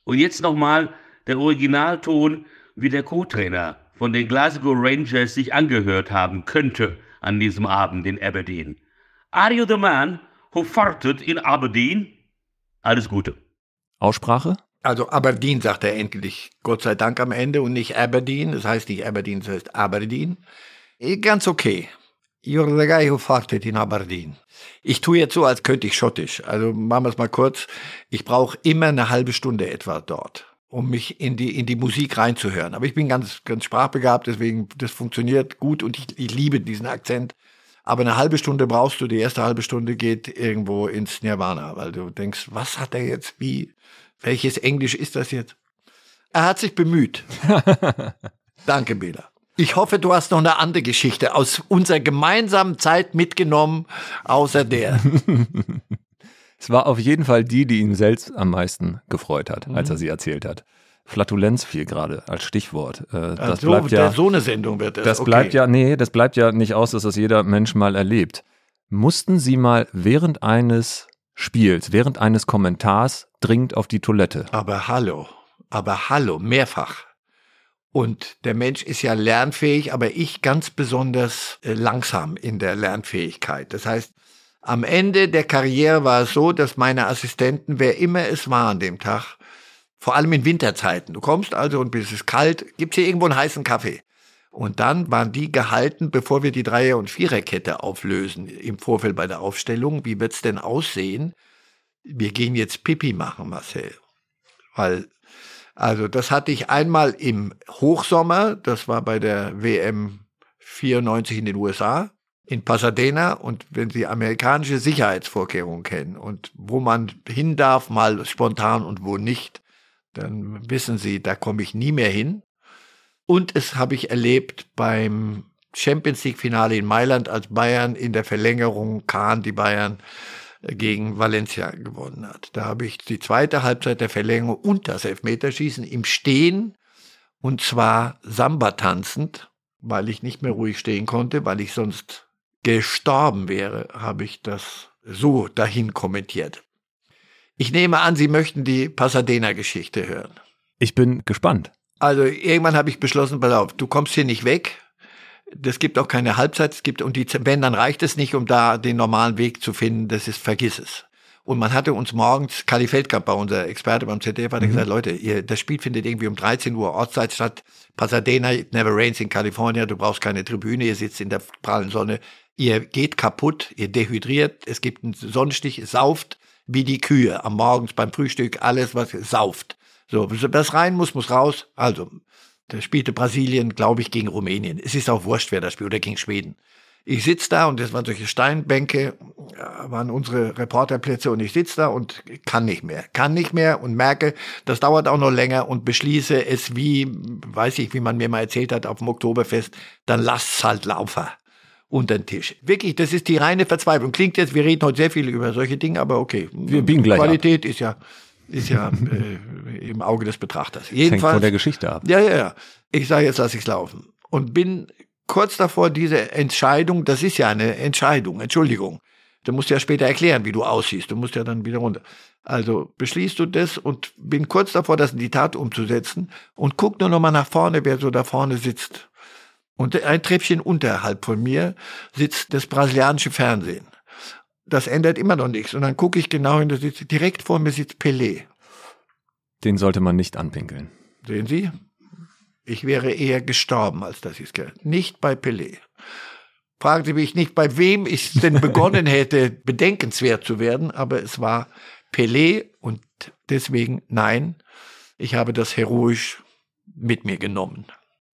Und jetzt nochmal der Originalton, wie der Co-Trainer von den Glasgow Rangers sich angehört haben könnte an diesem Abend in Aberdeen. Are you the man who farted in Aberdeen? Alles Gute. Aussprache? Also Aberdeen sagt er endlich, Gott sei Dank am Ende und nicht Aberdeen. Das heißt nicht Aberdeen, das heißt Aberdeen. Eh, ganz okay. You're the guy who farted in Aberdeen. Ich tue jetzt so, als könnte ich schottisch. Also machen wir es mal kurz. Ich brauche immer eine halbe Stunde etwa dort, um mich in die, in die Musik reinzuhören. Aber ich bin ganz, ganz sprachbegabt, deswegen, das funktioniert gut und ich, ich liebe diesen Akzent. Aber eine halbe Stunde brauchst du, die erste halbe Stunde geht irgendwo ins Nirvana, weil du denkst, was hat er jetzt wie? Welches Englisch ist das jetzt? Er hat sich bemüht. Danke, Bela. Ich hoffe, du hast noch eine andere Geschichte aus unserer gemeinsamen Zeit mitgenommen, außer der. es war auf jeden Fall die, die ihn selbst am meisten gefreut hat, mhm. als er sie erzählt hat. Flatulenz fiel gerade als Stichwort. Äh, also bleibt ja, so eine Sendung wird das. Das okay. bleibt ja, nee, das bleibt ja nicht aus, dass das jeder Mensch mal erlebt. Mussten Sie mal während eines Spiels während eines Kommentars dringend auf die Toilette. Aber hallo, aber hallo, mehrfach. Und der Mensch ist ja lernfähig, aber ich ganz besonders äh, langsam in der Lernfähigkeit. Das heißt, am Ende der Karriere war es so, dass meine Assistenten, wer immer es war an dem Tag, vor allem in Winterzeiten, du kommst also und bist es kalt, gibt es hier irgendwo einen heißen Kaffee. Und dann waren die gehalten, bevor wir die Dreier- und Viererkette auflösen im Vorfeld bei der Aufstellung. Wie wird es denn aussehen? Wir gehen jetzt Pipi machen, Marcel. Weil, also das hatte ich einmal im Hochsommer, das war bei der WM 94 in den USA, in Pasadena und wenn Sie amerikanische Sicherheitsvorkehrungen kennen und wo man hin darf, mal spontan und wo nicht, dann wissen Sie, da komme ich nie mehr hin. Und es habe ich erlebt beim Champions League-Finale in Mailand, als Bayern in der Verlängerung Kahn die Bayern äh, gegen Valencia gewonnen hat. Da habe ich die zweite Halbzeit der Verlängerung und das Elfmeterschießen im Stehen und zwar Samba tanzend, weil ich nicht mehr ruhig stehen konnte, weil ich sonst gestorben wäre, habe ich das so dahin kommentiert. Ich nehme an, Sie möchten die Pasadena-Geschichte hören. Ich bin gespannt. Also irgendwann habe ich beschlossen, pass auf, du kommst hier nicht weg. Das gibt auch keine Halbzeit. Es gibt und die wenn dann reicht es nicht, um da den normalen Weg zu finden. Das ist vergiss es. Und man hatte uns morgens, Kali Feldkamp war unser Experte beim ZDF, hat mhm. gesagt, Leute, ihr, das Spiel findet irgendwie um 13 Uhr Ortszeit statt. Pasadena, it never rains in California, du brauchst keine Tribüne, ihr sitzt in der prallen Sonne. Ihr geht kaputt, ihr dehydriert, es gibt einen Sonnenstich, es sauft wie die Kühe am Morgens beim Frühstück, alles was sauft. So, was rein muss, muss raus. Also, da spielte Brasilien, glaube ich, gegen Rumänien. Es ist auch wurscht, wer das spielt, oder gegen Schweden. Ich sitze da und das waren solche Steinbänke, äh, waren unsere Reporterplätze und ich sitze da und kann nicht mehr, kann nicht mehr und merke, das dauert auch noch länger und beschließe es wie, weiß ich, wie man mir mal erzählt hat auf dem Oktoberfest, dann lasst's halt Laufer unter den Tisch. Wirklich, das ist die reine Verzweiflung. Klingt jetzt, wir reden heute sehr viel über solche Dinge, aber okay. Wir biegen gleich Qualität ab. ist ja ist ja äh, im Auge des Betrachters. Jedenfalls, hängt von der Geschichte ab. Ja, ja, ja. Ich sage, jetzt lasse ich es laufen. Und bin kurz davor, diese Entscheidung, das ist ja eine Entscheidung, Entschuldigung. Du musst ja später erklären, wie du aussiehst. Du musst ja dann wieder runter. Also beschließt du das und bin kurz davor, das in die Tat umzusetzen und guck nur noch mal nach vorne, wer so da vorne sitzt. Und ein Treppchen unterhalb von mir sitzt das brasilianische Fernsehen das ändert immer noch nichts. Und dann gucke ich genau hin, direkt vor mir sitzt Pelé. Den sollte man nicht anpinkeln. Sehen Sie? Ich wäre eher gestorben, als dass ich es getan Nicht bei Pelé. Fragen Sie mich nicht, bei wem ich es denn begonnen hätte, bedenkenswert zu werden, aber es war Pelé und deswegen nein, ich habe das heroisch mit mir genommen.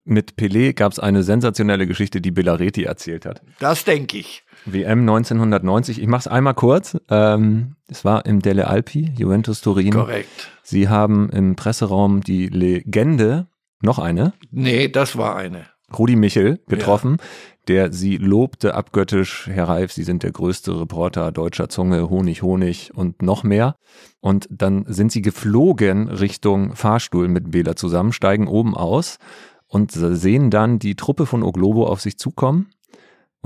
Mit Pelé gab es eine sensationelle Geschichte, die Bellareti erzählt hat. Das denke ich. WM 1990. Ich mache es einmal kurz. Ähm, es war im Delle Alpi, Juventus Turin. Korrekt. Sie haben im Presseraum die Legende, noch eine? Nee, das war eine. Rudi Michel getroffen, ja. der sie lobte abgöttisch. Herr Reif, Sie sind der größte Reporter deutscher Zunge, Honig, Honig und noch mehr. Und dann sind sie geflogen Richtung Fahrstuhl mit Bela zusammen, steigen oben aus und sehen dann die Truppe von Oglobo auf sich zukommen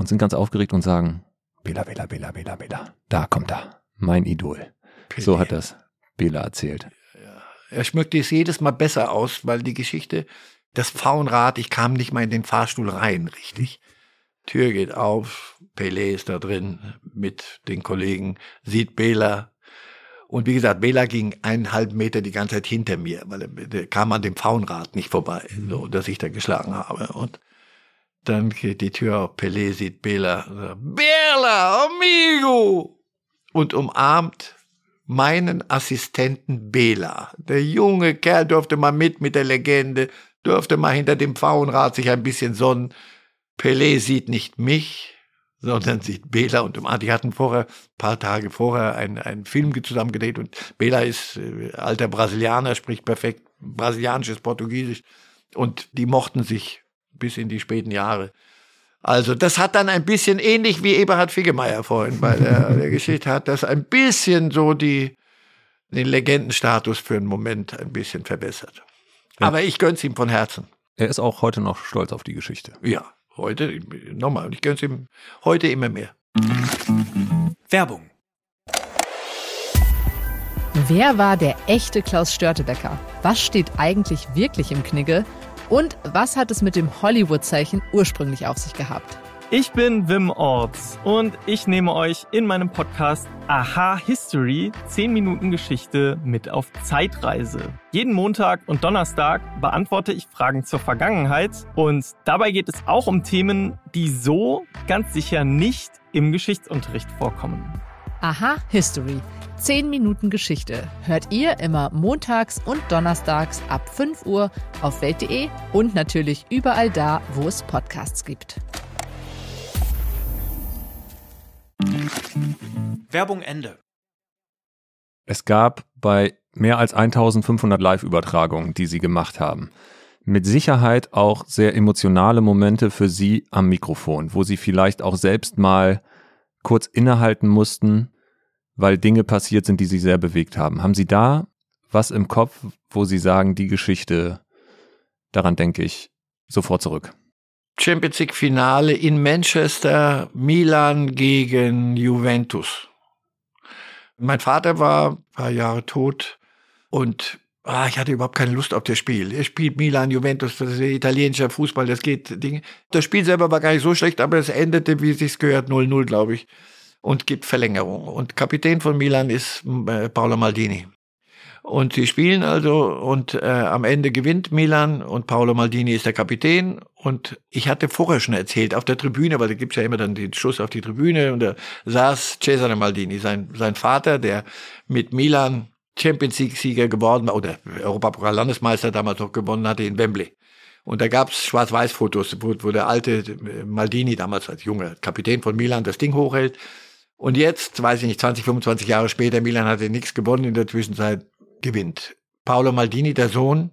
und sind ganz aufgeregt und sagen, Bela, Bela, Bela, Bela, Bela, da kommt er, mein Idol. Pelé. So hat das Bela erzählt. Er schmückte es jedes Mal besser aus, weil die Geschichte, das Faunrad, ich kam nicht mal in den Fahrstuhl rein, richtig. Mhm. Tür geht auf, Pelé ist da drin mit den Kollegen, sieht Bela. Und wie gesagt, Bela ging eineinhalb Meter die ganze Zeit hinter mir, weil er, kam an dem Faunrad nicht vorbei, mhm. so dass ich da geschlagen habe. Und dann geht die Tür auf, Pelé sieht Bela. Bela, amigo! Und umarmt meinen Assistenten Bela. Der junge Kerl durfte mal mit mit der Legende, durfte mal hinter dem Pfauenrad sich ein bisschen sonnen. Pelé sieht nicht mich, sondern sieht Bela und umarmt. Die hatten vorher, ein paar Tage vorher, einen, einen Film zusammengedreht und Bela ist äh, alter Brasilianer, spricht perfekt brasilianisches Portugiesisch und die mochten sich bis in die späten Jahre. Also das hat dann ein bisschen ähnlich wie Eberhard Figemeyer vorhin bei der, der Geschichte hat das ein bisschen so die den Legendenstatus für einen Moment ein bisschen verbessert. Ja. Aber ich gönn's ihm von Herzen. Er ist auch heute noch stolz auf die Geschichte. Ja, heute nochmal, ich gönn's ihm heute immer mehr. Werbung. Wer war der echte Klaus Störtebecker? Was steht eigentlich wirklich im Knigge? Und was hat es mit dem Hollywood-Zeichen ursprünglich auf sich gehabt? Ich bin Wim Orts und ich nehme euch in meinem Podcast Aha History 10 Minuten Geschichte mit auf Zeitreise. Jeden Montag und Donnerstag beantworte ich Fragen zur Vergangenheit und dabei geht es auch um Themen, die so ganz sicher nicht im Geschichtsunterricht vorkommen. Aha History. 10 Minuten Geschichte hört ihr immer montags und donnerstags ab 5 Uhr auf Welt.de und natürlich überall da, wo es Podcasts gibt. Werbung Ende. Es gab bei mehr als 1500 Live-Übertragungen, die sie gemacht haben. Mit Sicherheit auch sehr emotionale Momente für sie am Mikrofon, wo sie vielleicht auch selbst mal kurz innehalten mussten, weil Dinge passiert sind, die sie sehr bewegt haben. Haben Sie da was im Kopf, wo Sie sagen, die Geschichte, daran denke ich sofort zurück? Champions League Finale in Manchester, Milan gegen Juventus. Mein Vater war ein paar Jahre tot und ah, ich hatte überhaupt keine Lust auf das Spiel. Er spielt Milan, Juventus, das ist italienischer Fußball, das geht Dinge. Das Spiel selber war gar nicht so schlecht, aber es endete, wie es sich gehört, 0-0, glaube ich. Und gibt Verlängerung. Und Kapitän von Milan ist mm, äh, Paolo Maldini. Und sie spielen also und äh, am Ende gewinnt Milan und Paolo Maldini ist der Kapitän. Und ich hatte vorher schon erzählt, auf der Tribüne, weil da gibt's ja immer dann den Schuss auf die Tribüne und da saß Cesare Maldini, sein, sein Vater, der mit Milan Champions League-Sieger geworden war oder Europapokal-Landesmeister damals noch gewonnen hatte in Wembley. Und da gab's Schwarz-Weiß-Fotos, wo, wo der alte äh, Maldini damals als junger Kapitän von Milan das Ding hochhält. Und jetzt, weiß ich nicht, 20, 25 Jahre später, Milan hatte nichts gewonnen, in der Zwischenzeit gewinnt. Paolo Maldini, der Sohn,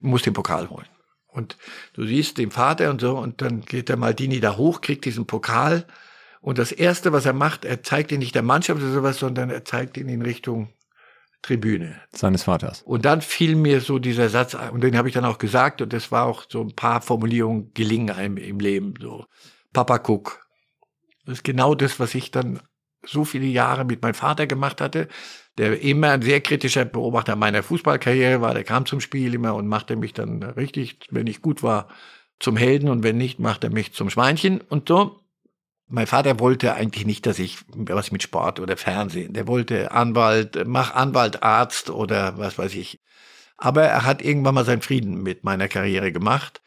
muss den Pokal holen. Und du siehst den Vater und so, und dann geht der Maldini da hoch, kriegt diesen Pokal. Und das Erste, was er macht, er zeigt ihn nicht der Mannschaft oder sowas, sondern er zeigt ihn in Richtung Tribüne. Seines Vaters. Und dann fiel mir so dieser Satz ein, und den habe ich dann auch gesagt, und das war auch so ein paar Formulierungen gelingen einem im Leben, so. Papa guck. Das ist genau das, was ich dann so viele Jahre mit meinem Vater gemacht hatte, der immer ein sehr kritischer Beobachter meiner Fußballkarriere war, der kam zum Spiel immer und machte mich dann richtig, wenn ich gut war, zum Helden und wenn nicht, machte mich zum Schweinchen und so mein Vater wollte eigentlich nicht, dass ich was mit Sport oder Fernsehen. Der wollte Anwalt, mach Anwalt, Arzt oder was weiß ich. Aber er hat irgendwann mal seinen Frieden mit meiner Karriere gemacht.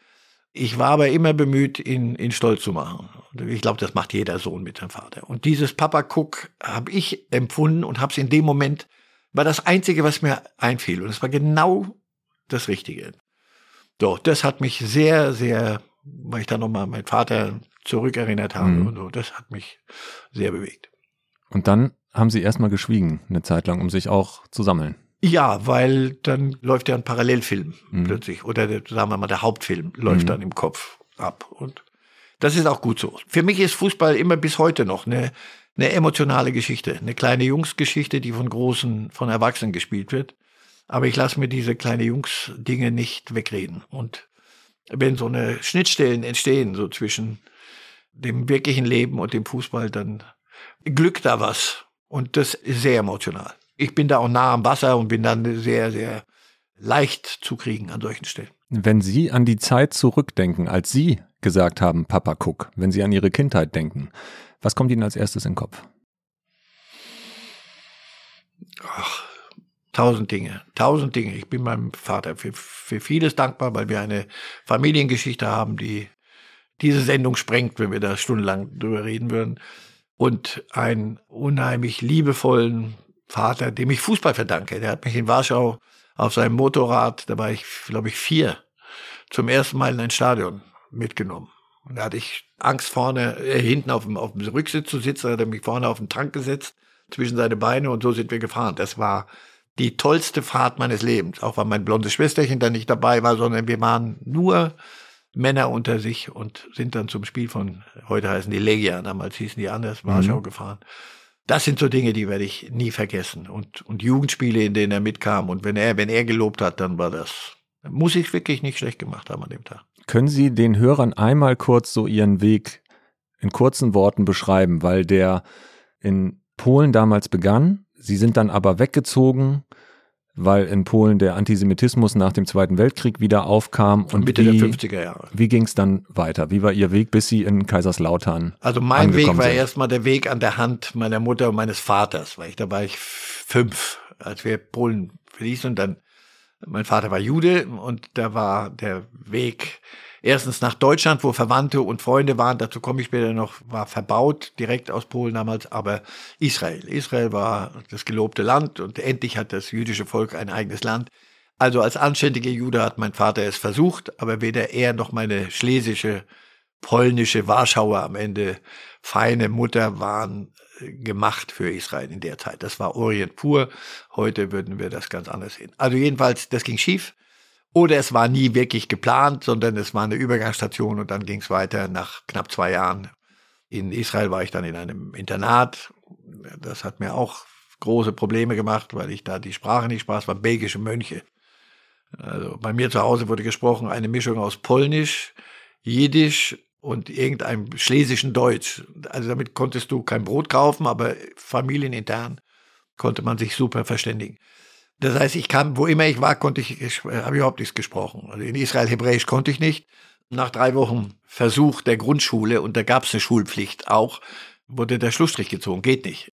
Ich war aber immer bemüht, ihn, ihn stolz zu machen. Ich glaube, das macht jeder Sohn mit seinem Vater. Und dieses Papa-Guck habe ich empfunden und habe es in dem Moment, war das Einzige, was mir einfiel. Und es war genau das Richtige. Doch, das hat mich sehr, sehr, weil ich da nochmal meinen Vater zurückerinnert haben mhm. und so. Das hat mich sehr bewegt. Und dann haben Sie erstmal geschwiegen, eine Zeit lang, um sich auch zu sammeln. Ja, weil dann läuft ja ein Parallelfilm mhm. plötzlich oder der, sagen wir mal der Hauptfilm läuft mhm. dann im Kopf ab und das ist auch gut so. Für mich ist Fußball immer bis heute noch eine, eine emotionale Geschichte, eine kleine Jungsgeschichte, die von großen, von Erwachsenen gespielt wird. Aber ich lasse mir diese kleine Jungs-Dinge nicht wegreden. Und wenn so eine Schnittstellen entstehen, so zwischen dem wirklichen Leben und dem Fußball, dann glückt da was. Und das ist sehr emotional. Ich bin da auch nah am Wasser und bin dann sehr, sehr leicht zu kriegen an solchen Stellen. Wenn Sie an die Zeit zurückdenken, als Sie gesagt haben, Papa guck, wenn Sie an Ihre Kindheit denken, was kommt Ihnen als erstes in den Kopf? Ach, tausend Dinge, tausend Dinge. Ich bin meinem Vater für, für vieles dankbar, weil wir eine Familiengeschichte haben, die diese Sendung sprengt, wenn wir da stundenlang drüber reden würden. Und einen unheimlich liebevollen Vater, dem ich Fußball verdanke. Der hat mich in Warschau auf seinem Motorrad, da war ich, glaube ich, vier, zum ersten Mal in ein Stadion mitgenommen. Und da hatte ich Angst vorne, äh, hinten auf dem, auf dem Rücksitz zu sitzen, da hat er mich vorne auf den Tank gesetzt, zwischen seine Beine und so sind wir gefahren. Das war die tollste Fahrt meines Lebens, auch weil mein blondes Schwesterchen da nicht dabei war, sondern wir waren nur Männer unter sich und sind dann zum Spiel von, heute heißen die Legia, damals hießen die anders, Warschau mhm. gefahren. Das sind so Dinge, die werde ich nie vergessen. Und, und Jugendspiele, in denen er mitkam. Und wenn er, wenn er gelobt hat, dann war das, muss ich wirklich nicht schlecht gemacht haben an dem Tag. Können Sie den Hörern einmal kurz so Ihren Weg in kurzen Worten beschreiben, weil der in Polen damals begann. Sie sind dann aber weggezogen weil in Polen der Antisemitismus nach dem Zweiten Weltkrieg wieder aufkam. Und Mitte wie, der 50er Jahre. Wie ging es dann weiter? Wie war Ihr Weg, bis Sie in Kaiserslautern? Also mein Weg war erstmal der Weg an der Hand meiner Mutter und meines Vaters, weil ich da war ich fünf, als wir Polen verließen und dann mein Vater war Jude und da war der Weg erstens nach Deutschland, wo Verwandte und Freunde waren, dazu komme ich später noch, war verbaut, direkt aus Polen damals, aber Israel. Israel war das gelobte Land und endlich hat das jüdische Volk ein eigenes Land. Also als anständiger Jude hat mein Vater es versucht, aber weder er noch meine schlesische, polnische Warschauer am Ende feine Mutter waren äh, gemacht für Israel in der Zeit. Das war Orient pur. Heute würden wir das ganz anders sehen. Also jedenfalls, das ging schief. Oder es war nie wirklich geplant, sondern es war eine Übergangsstation und dann ging es weiter nach knapp zwei Jahren. In Israel war ich dann in einem Internat. Das hat mir auch große Probleme gemacht, weil ich da die Sprache nicht sprach. Es waren belgische Mönche. Also bei mir zu Hause wurde gesprochen eine Mischung aus Polnisch, Jiddisch und irgendeinem schlesischen Deutsch. Also damit konntest du kein Brot kaufen, aber familienintern konnte man sich super verständigen. Das heißt, ich kam, wo immer ich war, konnte ich, ich habe überhaupt nichts gesprochen. Also in Israel Hebräisch konnte ich nicht. Nach drei Wochen Versuch der Grundschule, und da gab es eine Schulpflicht auch, wurde der Schlussstrich gezogen, geht nicht.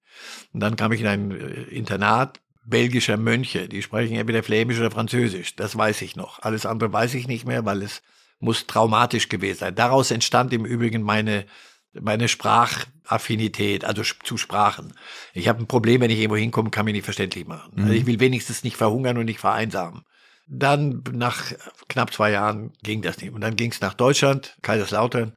Und dann kam ich in ein äh, Internat belgischer Mönche, die sprechen ja wieder Flämisch oder Französisch, das weiß ich noch. Alles andere weiß ich nicht mehr, weil es muss traumatisch gewesen sein. Daraus entstand im Übrigen meine meine Sprachaffinität, also zu Sprachen. Ich habe ein Problem, wenn ich irgendwo hinkomme, kann mich nicht verständlich machen. Also mhm. Also ich will wenigstens nicht verhungern und nicht vereinsamen. Dann nach knapp zwei Jahren ging das nicht. Und dann ging es nach Deutschland, Kaiserslautern.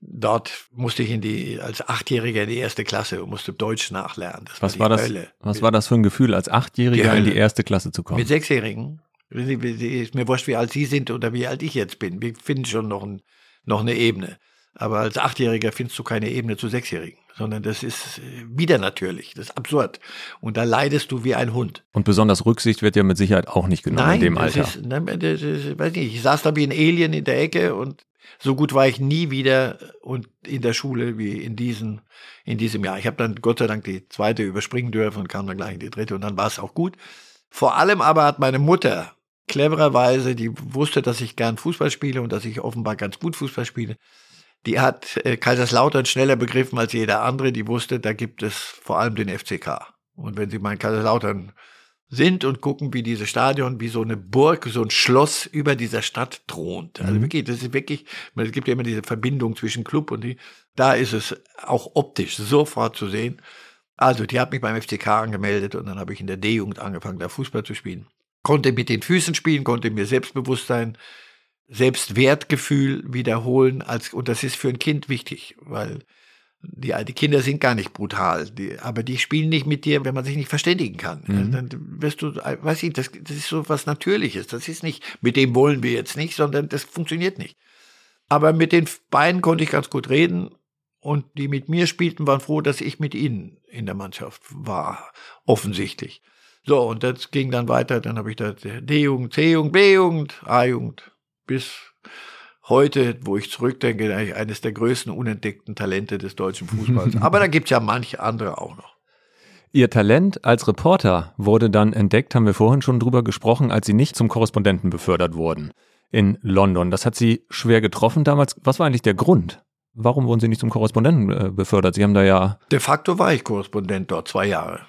Dort musste ich in die, als Achtjähriger in die erste Klasse und musste Deutsch nachlernen. Das was war, war das, was war das für ein Gefühl, als Achtjähriger in die erste Klasse zu kommen? Mit Sechsjährigen. Ist mir wurscht, wie alt Sie sind oder wie alt ich jetzt bin. Wir finden schon noch, ein, noch eine Ebene. Aber als Achtjähriger findest du keine Ebene zu Sechsjährigen, sondern das ist äh, wieder natürlich, das ist absurd. Und da leidest du wie ein Hund. Und besonders Rücksicht wird ja mit Sicherheit auch nicht genommen nein, in dem Alter. Ist, nein, das ist, weiß nicht, ich saß da wie ein Alien in der Ecke und so gut war ich nie wieder äh, und in der Schule wie in diesem, in diesem Jahr. Ich habe dann Gott sei Dank die zweite überspringen dürfen und kam dann gleich in die dritte und dann war es auch gut. Vor allem aber hat meine Mutter clevererweise, die wusste, dass ich gern Fußball spiele und dass ich offenbar ganz gut Fußball spiele, die hat äh, Kaiserslautern schneller begriffen als jeder andere. Die wusste, da gibt es vor allem den FCK. Und wenn Sie mal in Kaiserslautern sind und gucken, wie dieses Stadion, wie so eine Burg, so ein Schloss über dieser Stadt thront. Also mhm. wirklich, das ist wirklich, es gibt ja immer diese Verbindung zwischen Club und die, da ist es auch optisch sofort zu sehen. Also, die hat mich beim FCK angemeldet und dann habe ich in der D-Jugend angefangen, da Fußball zu spielen. Konnte mit den Füßen spielen, konnte mir Selbstbewusstsein Selbstwertgefühl wiederholen als, und das ist für ein Kind wichtig, weil die, die Kinder sind gar nicht brutal, die, aber die spielen nicht mit dir, wenn man sich nicht verständigen kann. Mhm. Dann wirst du, äh, weiß ich, das, das ist so was Natürliches. Das ist nicht, mit dem wollen wir jetzt nicht, sondern das funktioniert nicht. Aber mit den beiden konnte ich ganz gut reden und die mit mir spielten, waren froh, dass ich mit ihnen in der Mannschaft war, offensichtlich. So, und das ging dann weiter, dann habe ich da D-Jugend, C-Jugend, B-Jugend, A-Jugend, bis heute, wo ich zurückdenke, eigentlich eines der größten unentdeckten Talente des deutschen Fußballs. Aber da gibt es ja manche andere auch noch. Ihr Talent als Reporter wurde dann entdeckt, haben wir vorhin schon drüber gesprochen, als Sie nicht zum Korrespondenten befördert wurden in London. Das hat Sie schwer getroffen damals. Was war eigentlich der Grund? Warum wurden Sie nicht zum Korrespondenten äh, befördert? Sie haben da ja. De facto war ich Korrespondent dort zwei Jahre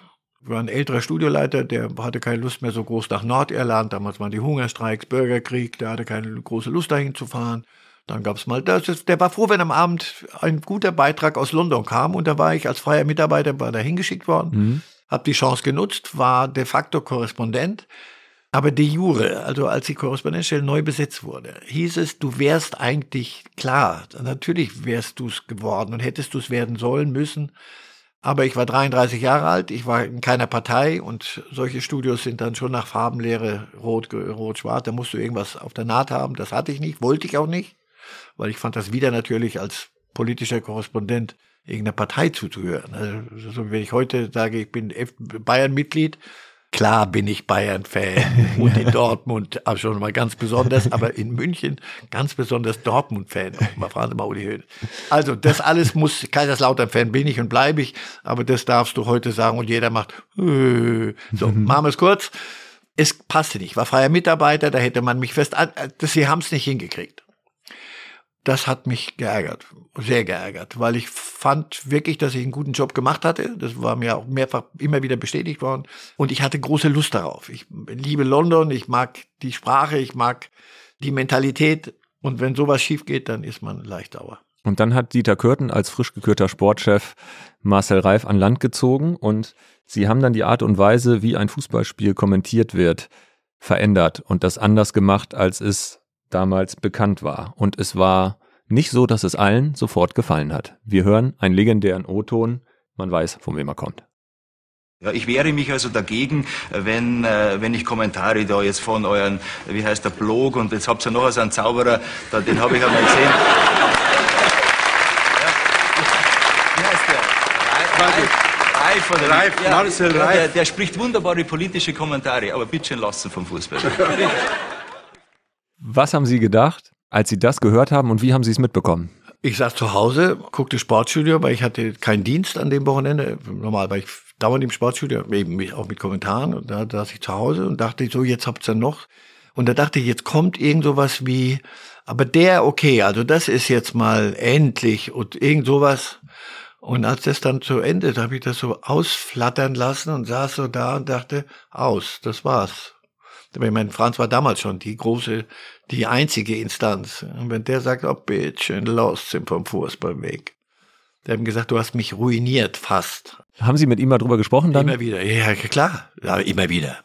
war ein älterer Studioleiter, der hatte keine Lust mehr so groß nach Nordirland. Damals waren die Hungerstreiks, Bürgerkrieg, der hatte keine große Lust dahin zu fahren. Dann gab es mal, das ist, der war froh, wenn am Abend ein guter Beitrag aus London kam und da war ich als freier Mitarbeiter, war da hingeschickt worden, mhm. habe die Chance genutzt, war de facto Korrespondent, aber de jure, also als die Korrespondentstelle neu besetzt wurde, hieß es, du wärst eigentlich klar, natürlich wärst du es geworden und hättest du es werden sollen müssen, aber ich war 33 Jahre alt, ich war in keiner Partei und solche Studios sind dann schon nach Farbenlehre rot, rot, schwarz. Da musst du irgendwas auf der Naht haben. Das hatte ich nicht, wollte ich auch nicht, weil ich fand das wieder natürlich als politischer Korrespondent irgendeiner Partei zuzuhören. Also, wenn ich heute sage, ich bin Bayern-Mitglied, Klar bin ich Bayern-Fan und in Dortmund aber schon mal ganz besonders, aber in München ganz besonders Dortmund-Fan. Mal fragen Sie mal Uli Hoeneß. Also das alles muss, Kaiserslautern-Fan bin ich und bleibe ich, aber das darfst du heute sagen und jeder macht, äh. so, mhm. machen wir es kurz. Es passte nicht, war freier Mitarbeiter, da hätte man mich fest an, das, äh, sie haben es nicht hingekriegt das hat mich geärgert, sehr geärgert, weil ich fand wirklich, dass ich einen guten Job gemacht hatte. Das war mir auch mehrfach immer wieder bestätigt worden. Und ich hatte große Lust darauf. Ich liebe London, ich mag die Sprache, ich mag die Mentalität. Und wenn sowas schief geht, dann ist man leicht sauer. Und dann hat Dieter Kürten als frisch gekürter Sportchef Marcel Reif an Land gezogen und sie haben dann die Art und Weise, wie ein Fußballspiel kommentiert wird, verändert und das anders gemacht, als es damals bekannt war. Und es war nicht so, dass es allen sofort gefallen hat. Wir hören einen legendären O-Ton, man weiß, von wem er kommt. Ja, ich wehre mich also dagegen, wenn, äh, wenn ich Kommentare da jetzt von euren, wie heißt der, Blog und jetzt habt ihr noch so einen Zauberer, da, den habe ich einmal gesehen. wie heißt der? Reif, Reif, oder Reif, Der, spricht wunderbare politische Kommentare, aber bitte lassen vom Fußball. was haben Sie gedacht, als Sie das gehört haben und wie haben Sie es mitbekommen? Ich saß zu Hause, guckte Sportstudio, weil ich hatte keinen Dienst an dem Wochenende. Normal war ich dauernd im Sportstudio, eben auch mit Kommentaren. Und da saß ich zu Hause und dachte, so, jetzt habt ihr noch. Und da dachte ich, jetzt kommt irgend sowas wie, aber der, okay, also das ist jetzt mal endlich und irgend sowas. Und als das dann zu Ende, da habe ich das so ausflattern lassen und saß so da und dachte, aus, das war's. Ich meine, Franz war damals schon die große die einzige Instanz. Und wenn der sagt, oh, bitch, bitteschön, los sind vom Fußballweg. weg. Die haben gesagt, du hast mich ruiniert fast. Haben Sie mit ihm mal drüber gesprochen dann? Immer wieder, ja klar, ja, immer wieder.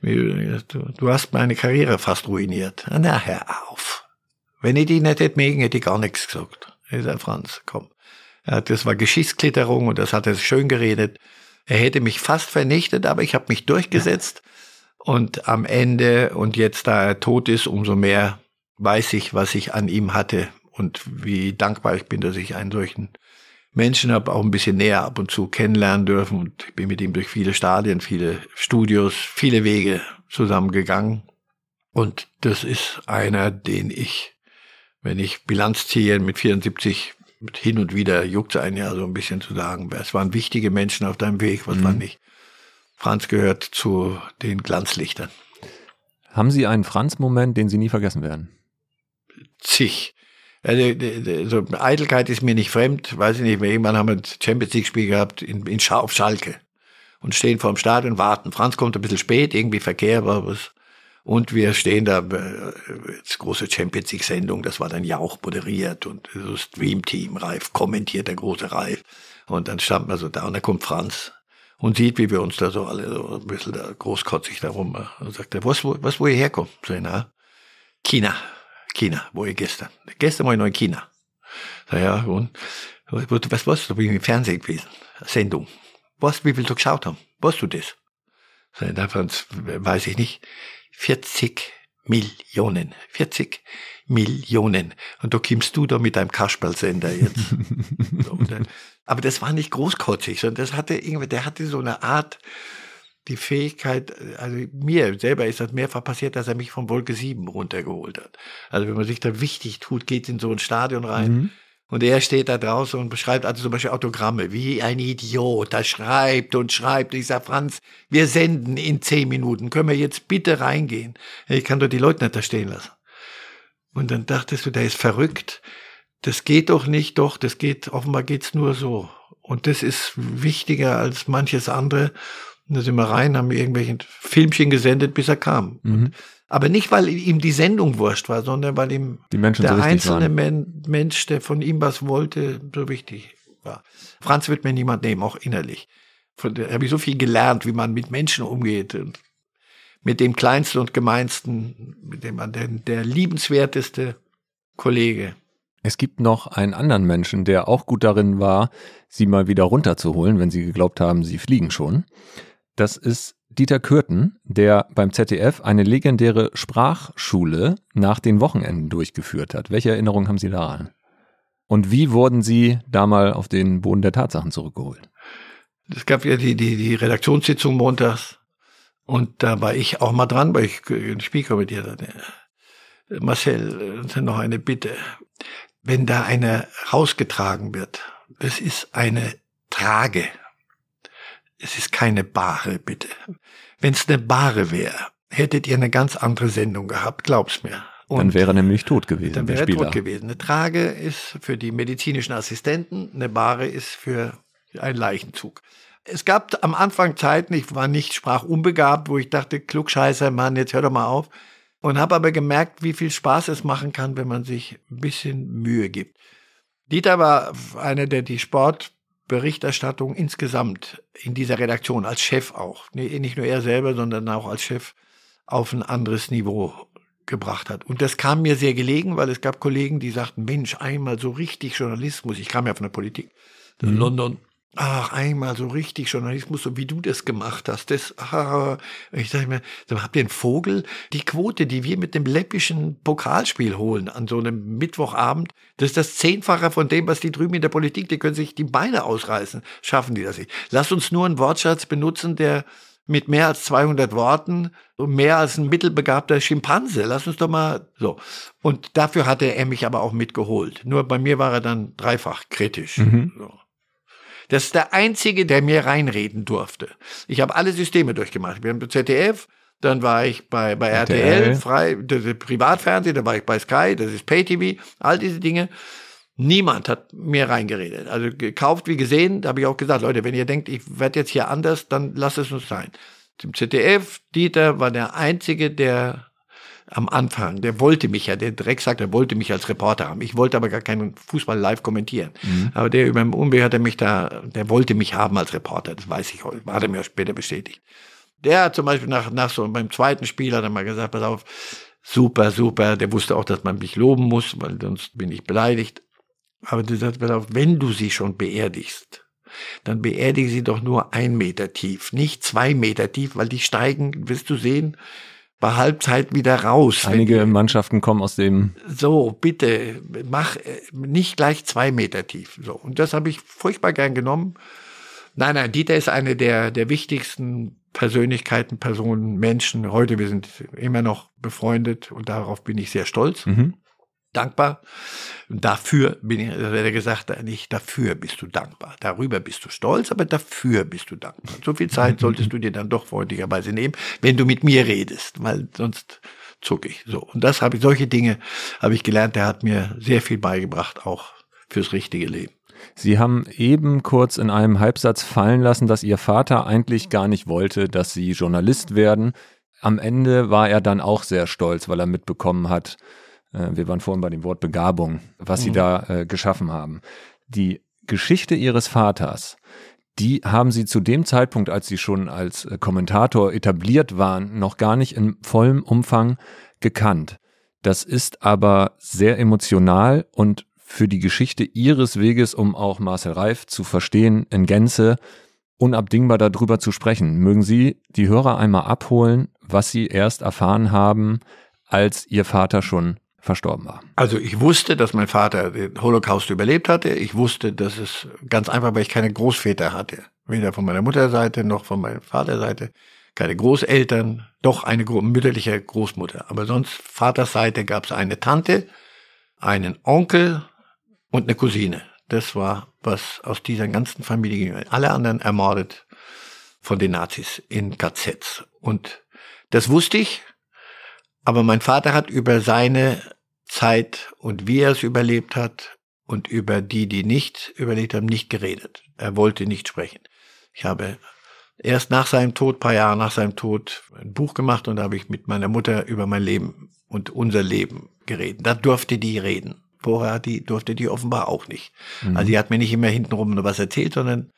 Du hast meine Karriere fast ruiniert. Na, hör auf. Wenn ich die nicht hätte mögen, hätte ich gar nichts gesagt. Ich sage, Franz, komm. Das war Geschichtsklitterung und das hat er schön geredet. Er hätte mich fast vernichtet, aber ich habe mich durchgesetzt. Ja. Und am Ende, und jetzt da er tot ist, umso mehr weiß ich, was ich an ihm hatte und wie dankbar ich bin, dass ich einen solchen Menschen habe auch ein bisschen näher ab und zu kennenlernen dürfen und ich bin mit ihm durch viele Stadien, viele Studios, viele Wege zusammengegangen. Und das ist einer, den ich, wenn ich Bilanz ziehe mit 74, hin und wieder juckt es einen ja so ein bisschen zu sagen, es waren wichtige Menschen auf deinem Weg, was mhm. war nicht. Franz gehört zu den Glanzlichtern. Haben Sie einen Franz-Moment, den Sie nie vergessen werden? Zig. Also, äh, äh, Eitelkeit ist mir nicht fremd, weiß ich nicht mehr. Irgendwann haben wir ein Champions League-Spiel gehabt in, in Sch auf Schalke und stehen vor dem Stadion, warten. Franz kommt ein bisschen spät, irgendwie Verkehr war was. Und wir stehen da, das äh, große Champions League-Sendung, das war dann ja auch moderiert und so Stream-Team, Reif kommentiert, der große Reif. Und dann stand man so da und da kommt Franz und sieht, wie wir uns da so alle so ein bisschen da großkotzig darum machen. Äh, und sagt er, was, wo, was, wo ihr herkommt? Sag ich, na, China, China, wo ich gestern? Gestern war ich noch in China. Sag ich, ja, und was was, Da bin ich im Fernsehen gewesen, Sendung. Was, wie viel du geschaut haben? Warst du das? Sag ich, davon weiß ich nicht. 40 Millionen. 40 Millionen. Und da kommst du da mit deinem Kasperlsender jetzt. Ne? Aber das war nicht großkotzig, sondern das hatte irgendwie, der hatte so eine Art, die Fähigkeit, also mir selber ist das mehrfach passiert, dass er mich von Wolke 7 runtergeholt hat. Also wenn man sich da wichtig tut, geht in so ein Stadion rein. Mhm und er steht da draußen und beschreibt also zum Beispiel Autogramme, wie ein Idiot. Da schreibt und schreibt. Ich sag, Franz, wir senden in zehn Minuten. Können wir jetzt bitte reingehen? Ich kann doch die Leute nicht da stehen lassen. Und dann dachtest du, der ist verrückt. Das geht doch nicht, doch, das geht, offenbar geht's nur so. Und das ist wichtiger als manches andere. Und da sind wir rein, haben irgendwelchen Filmchen gesendet, bis er kam. Mhm. Und aber nicht, weil ihm die Sendung wurscht war, sondern weil ihm der so einzelne waren. Mensch, der von ihm was wollte, so wichtig war. Franz wird mir niemand nehmen, auch innerlich. Von der habe ich so viel gelernt, wie man mit Menschen umgeht. Und mit dem Kleinsten und Gemeinsten, mit dem man der, der liebenswerteste Kollege. Es gibt noch einen anderen Menschen, der auch gut darin war, sie mal wieder runterzuholen, wenn sie geglaubt haben, sie fliegen schon. Das ist Dieter Kürten, der beim ZDF eine legendäre Sprachschule nach den Wochenenden durchgeführt hat. Welche Erinnerungen haben Sie daran? Und wie wurden Sie da mal auf den Boden der Tatsachen zurückgeholt? Es gab ja die, die, die Redaktionssitzung montags und da war ich auch mal dran, weil ich ein Speaker mit dir hatte. Marcel, äh, noch eine Bitte. Wenn da eine rausgetragen wird, das ist eine Trage. Es ist keine Bare, bitte. Wenn es eine Bare wäre, hättet ihr eine ganz andere Sendung gehabt, glaub's mir. Und dann wäre er nämlich tot gewesen. Dann wäre er tot gewesen. Eine Trage ist für die medizinischen Assistenten, eine Bare ist für einen Leichenzug. Es gab am Anfang Zeiten, ich war nicht sprachunbegabt, wo ich dachte, Klugscheißer, Mann, jetzt hör doch mal auf. Und habe aber gemerkt, wie viel Spaß es machen kann, wenn man sich ein bisschen Mühe gibt. Dieter war einer, der die Sport Berichterstattung insgesamt in dieser Redaktion als Chef auch, nicht nur er selber, sondern auch als Chef auf ein anderes Niveau gebracht hat. Und das kam mir sehr gelegen, weil es gab Kollegen, die sagten, Mensch, einmal so richtig Journalismus. Ich kam ja von der Politik in mhm. London Ach, einmal so richtig Journalismus, so wie du das gemacht hast. Das, ah, ich sage mir, habt ihr einen Vogel? Die Quote, die wir mit dem läppischen Pokalspiel holen an so einem Mittwochabend, das ist das Zehnfache von dem, was die drüben in der Politik, die können sich die Beine ausreißen. Schaffen die das nicht? Lass uns nur einen Wortschatz benutzen, der mit mehr als 200 Worten, mehr als ein mittelbegabter Schimpanse. Lass uns doch mal so. Und dafür hatte er mich aber auch mitgeholt. Nur bei mir war er dann dreifach kritisch. Mhm. So. Das ist der einzige, der mir reinreden durfte. Ich habe alle Systeme durchgemacht. Ich bin beim ZDF, dann war ich bei, bei RTL, frei, das ist Privatfernsehen, dann war ich bei Sky, das ist PayTV, all diese Dinge. Niemand hat mir reingeredet. Also gekauft wie gesehen, da habe ich auch gesagt, Leute, wenn ihr denkt, ich werde jetzt hier anders, dann lasst es uns sein. Im ZDF, Dieter war der Einzige, der am Anfang, der wollte mich ja, der Drecksack, der wollte mich als Reporter haben. Ich wollte aber gar keinen Fußball live kommentieren. Mhm. Aber der über dem Umweg hat er mich da, der wollte mich haben als Reporter, das weiß ich heute, hat er mir später bestätigt. Der hat zum Beispiel nach, nach so beim zweiten Spiel hat er mal gesagt, pass auf, super, super, der wusste auch, dass man mich loben muss, weil sonst bin ich beleidigt. Aber der sagt, pass auf, wenn du sie schon beerdigst, dann beerdige sie doch nur ein Meter tief, nicht zwei Meter tief, weil die steigen, wirst du sehen, bei Halbzeit wieder raus. Einige Mannschaften kommen aus dem. So, bitte, mach äh, nicht gleich zwei Meter tief. So. Und das habe ich furchtbar gern genommen. Nein, nein, Dieter ist eine der, der wichtigsten Persönlichkeiten, Personen, Menschen. Heute, wir sind immer noch befreundet und darauf bin ich sehr stolz. Mhm dankbar. Dafür bin ich, werde also gesagt, nicht dafür bist du dankbar. Darüber bist du stolz, aber dafür bist du dankbar. So viel Zeit solltest du dir dann doch freundlicherweise nehmen, wenn du mit mir redest, weil sonst zucke ich. So. Und das habe ich, solche Dinge habe ich gelernt. Der hat mir sehr viel beigebracht, auch fürs richtige Leben. Sie haben eben kurz in einem Halbsatz fallen lassen, dass Ihr Vater eigentlich gar nicht wollte, dass Sie Journalist werden. Am Ende war er dann auch sehr stolz, weil er mitbekommen hat, äh, wir waren vorhin bei dem Wort Begabung, was mhm. sie da äh, geschaffen haben. Die Geschichte ihres Vaters, die haben sie zu dem Zeitpunkt, als sie schon als äh, Kommentator etabliert waren, noch gar nicht in vollem Umfang gekannt. Das ist aber sehr emotional und für die Geschichte ihres Weges, um auch Marcel Reif zu verstehen, in Gänze unabdingbar darüber zu sprechen. Mögen Sie die Hörer einmal abholen, was Sie erst erfahren haben, als Ihr Vater schon verstorben war. Also ich wusste, dass mein Vater den Holocaust überlebt hatte. Ich wusste, dass es ganz einfach, weil ich keine Großväter hatte. Weder von meiner Mutterseite noch von meiner Vaterseite. Keine Großeltern, doch eine mütterliche Großmutter. Aber sonst Vaterseite gab es eine Tante, einen Onkel und eine Cousine. Das war, was aus dieser ganzen Familie ging. Alle anderen ermordet von den Nazis in KZs. Und das wusste ich, aber mein Vater hat über seine Zeit und wie er es überlebt hat und über die, die nicht überlebt haben, nicht geredet. Er wollte nicht sprechen. Ich habe erst nach seinem Tod, paar Jahre nach seinem Tod, ein Buch gemacht und da habe ich mit meiner Mutter über mein Leben und unser Leben geredet. Da durfte die reden. Vorher die, durfte die offenbar auch nicht. Mhm. Also die hat mir nicht immer hintenrum nur was erzählt, sondern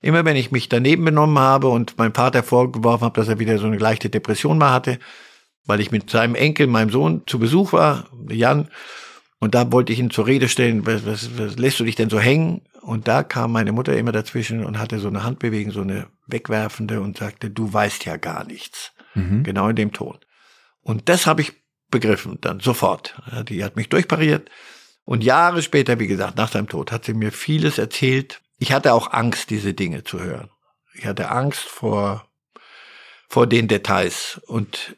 immer wenn ich mich daneben benommen habe und meinem Vater vorgeworfen habe, dass er wieder so eine leichte Depression mal hatte, weil ich mit seinem Enkel, meinem Sohn, zu Besuch war, Jan. Und da wollte ich ihn zur Rede stellen, was, was, was lässt du dich denn so hängen? Und da kam meine Mutter immer dazwischen und hatte so eine Handbewegung, so eine wegwerfende und sagte, du weißt ja gar nichts. Mhm. Genau in dem Ton. Und das habe ich begriffen dann sofort. Die hat mich durchpariert. Und Jahre später, wie gesagt, nach seinem Tod, hat sie mir vieles erzählt. Ich hatte auch Angst, diese Dinge zu hören. Ich hatte Angst vor, vor den Details. Und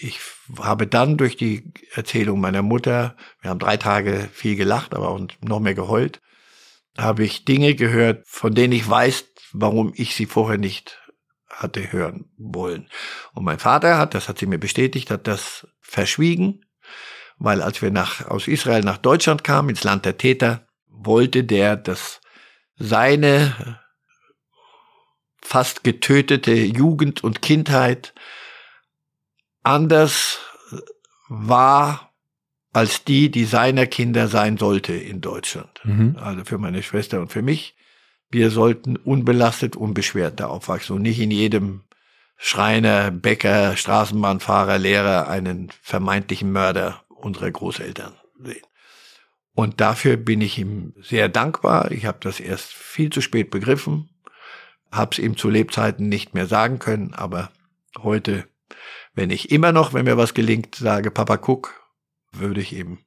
ich habe dann durch die Erzählung meiner Mutter, wir haben drei Tage viel gelacht, aber auch noch mehr geheult, habe ich Dinge gehört, von denen ich weiß, warum ich sie vorher nicht hatte hören wollen. Und mein Vater hat, das hat sie mir bestätigt, hat das verschwiegen, weil als wir nach, aus Israel nach Deutschland kamen, ins Land der Täter, wollte der, dass seine fast getötete Jugend und Kindheit anders äh, war als die, die seiner Kinder sein sollte in Deutschland. Mhm. Also für meine Schwester und für mich. Wir sollten unbelastet, unbeschwert da aufwachsen und nicht in jedem Schreiner, Bäcker, Straßenbahnfahrer, Lehrer einen vermeintlichen Mörder unserer Großeltern sehen. Und dafür bin ich ihm sehr dankbar. Ich habe das erst viel zu spät begriffen, habe es ihm zu Lebzeiten nicht mehr sagen können, aber heute wenn ich immer noch, wenn mir was gelingt, sage, Papa, guck, würde ich eben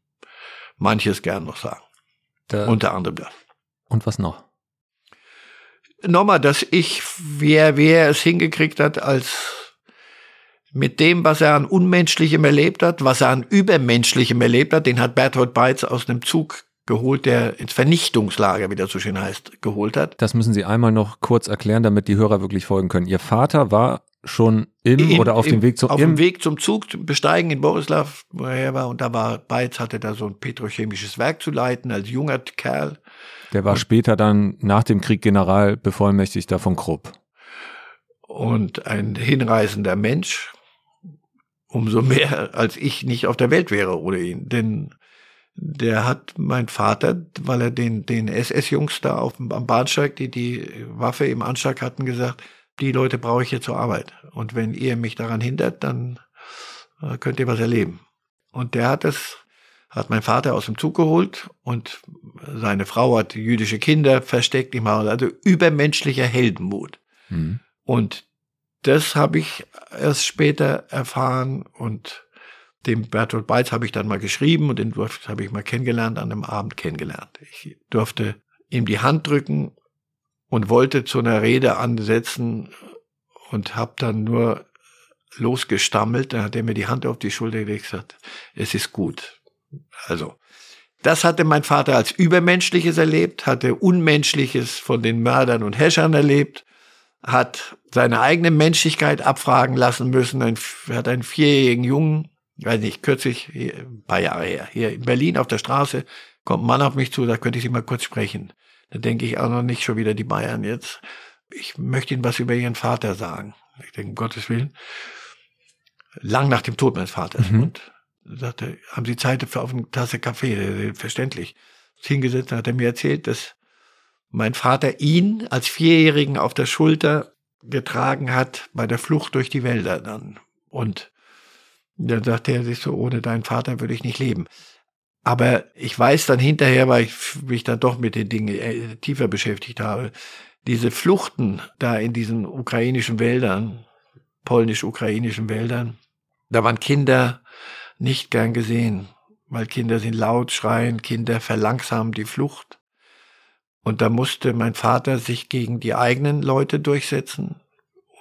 manches gern noch sagen. Da. Unter anderem das. Und was noch? Nochmal, dass ich, wer, wer es hingekriegt hat, als mit dem, was er an Unmenschlichem erlebt hat, was er an Übermenschlichem erlebt hat, den hat Berthold Beitz aus einem Zug geholt, der ins Vernichtungslager, wie das so schön heißt, geholt hat. Das müssen Sie einmal noch kurz erklären, damit die Hörer wirklich folgen können. Ihr Vater war schon im in, oder auf dem Weg zum auf dem Weg zum Zug besteigen in Borislav, wo er war und da war Beitz hatte da so ein petrochemisches Werk zu leiten als junger Kerl. Der war und, später dann nach dem Krieg General bevollmächtigter von Krupp. Und ein hinreißender Mensch, umso mehr als ich nicht auf der Welt wäre ohne ihn, denn der hat mein Vater, weil er den den SS-Jungs da auf am Bahnsteig, die die Waffe im Anschlag hatten, gesagt, die Leute brauche ich hier zur Arbeit. Und wenn ihr mich daran hindert, dann äh, könnt ihr was erleben. Und der hat es, hat mein Vater aus dem Zug geholt und seine Frau hat jüdische Kinder versteckt ich Haus. Also übermenschlicher Heldenmut. Mhm. Und das habe ich erst später erfahren und dem Bertolt Beitz habe ich dann mal geschrieben und den durfte, habe ich mal kennengelernt, an einem Abend kennengelernt. Ich durfte ihm die Hand drücken und wollte zu einer Rede ansetzen und habe dann nur losgestammelt. Dann hat er mir die Hand auf die Schulter gelegt und gesagt, es ist gut. Also, das hatte mein Vater als Übermenschliches erlebt, hatte Unmenschliches von den Mördern und Häschern erlebt, hat seine eigene Menschlichkeit abfragen lassen müssen, ein, hat einen vierjährigen Jungen, weiß nicht, kürzlich, ein paar Jahre her, hier in Berlin auf der Straße, kommt ein Mann auf mich zu, da könnte ich Sie mal kurz sprechen. Da denke ich auch noch nicht schon wieder die Bayern jetzt. Ich möchte Ihnen was über Ihren Vater sagen. Ich denke, um Gottes Willen. Lang nach dem Tod meines Vaters. Mhm. Und sagte, haben Sie Zeit für auf eine Tasse Kaffee? Verständlich. Hingesetzt, hat er mir erzählt, dass mein Vater ihn als Vierjährigen auf der Schulter getragen hat bei der Flucht durch die Wälder dann. Und dann sagte er sich so, ohne deinen Vater würde ich nicht leben. Aber ich weiß dann hinterher, weil ich mich dann doch mit den Dingen äh, tiefer beschäftigt habe, diese Fluchten da in diesen ukrainischen Wäldern, polnisch-ukrainischen Wäldern, da waren Kinder nicht gern gesehen, weil Kinder sind laut, schreien, Kinder verlangsamen die Flucht. Und da musste mein Vater sich gegen die eigenen Leute durchsetzen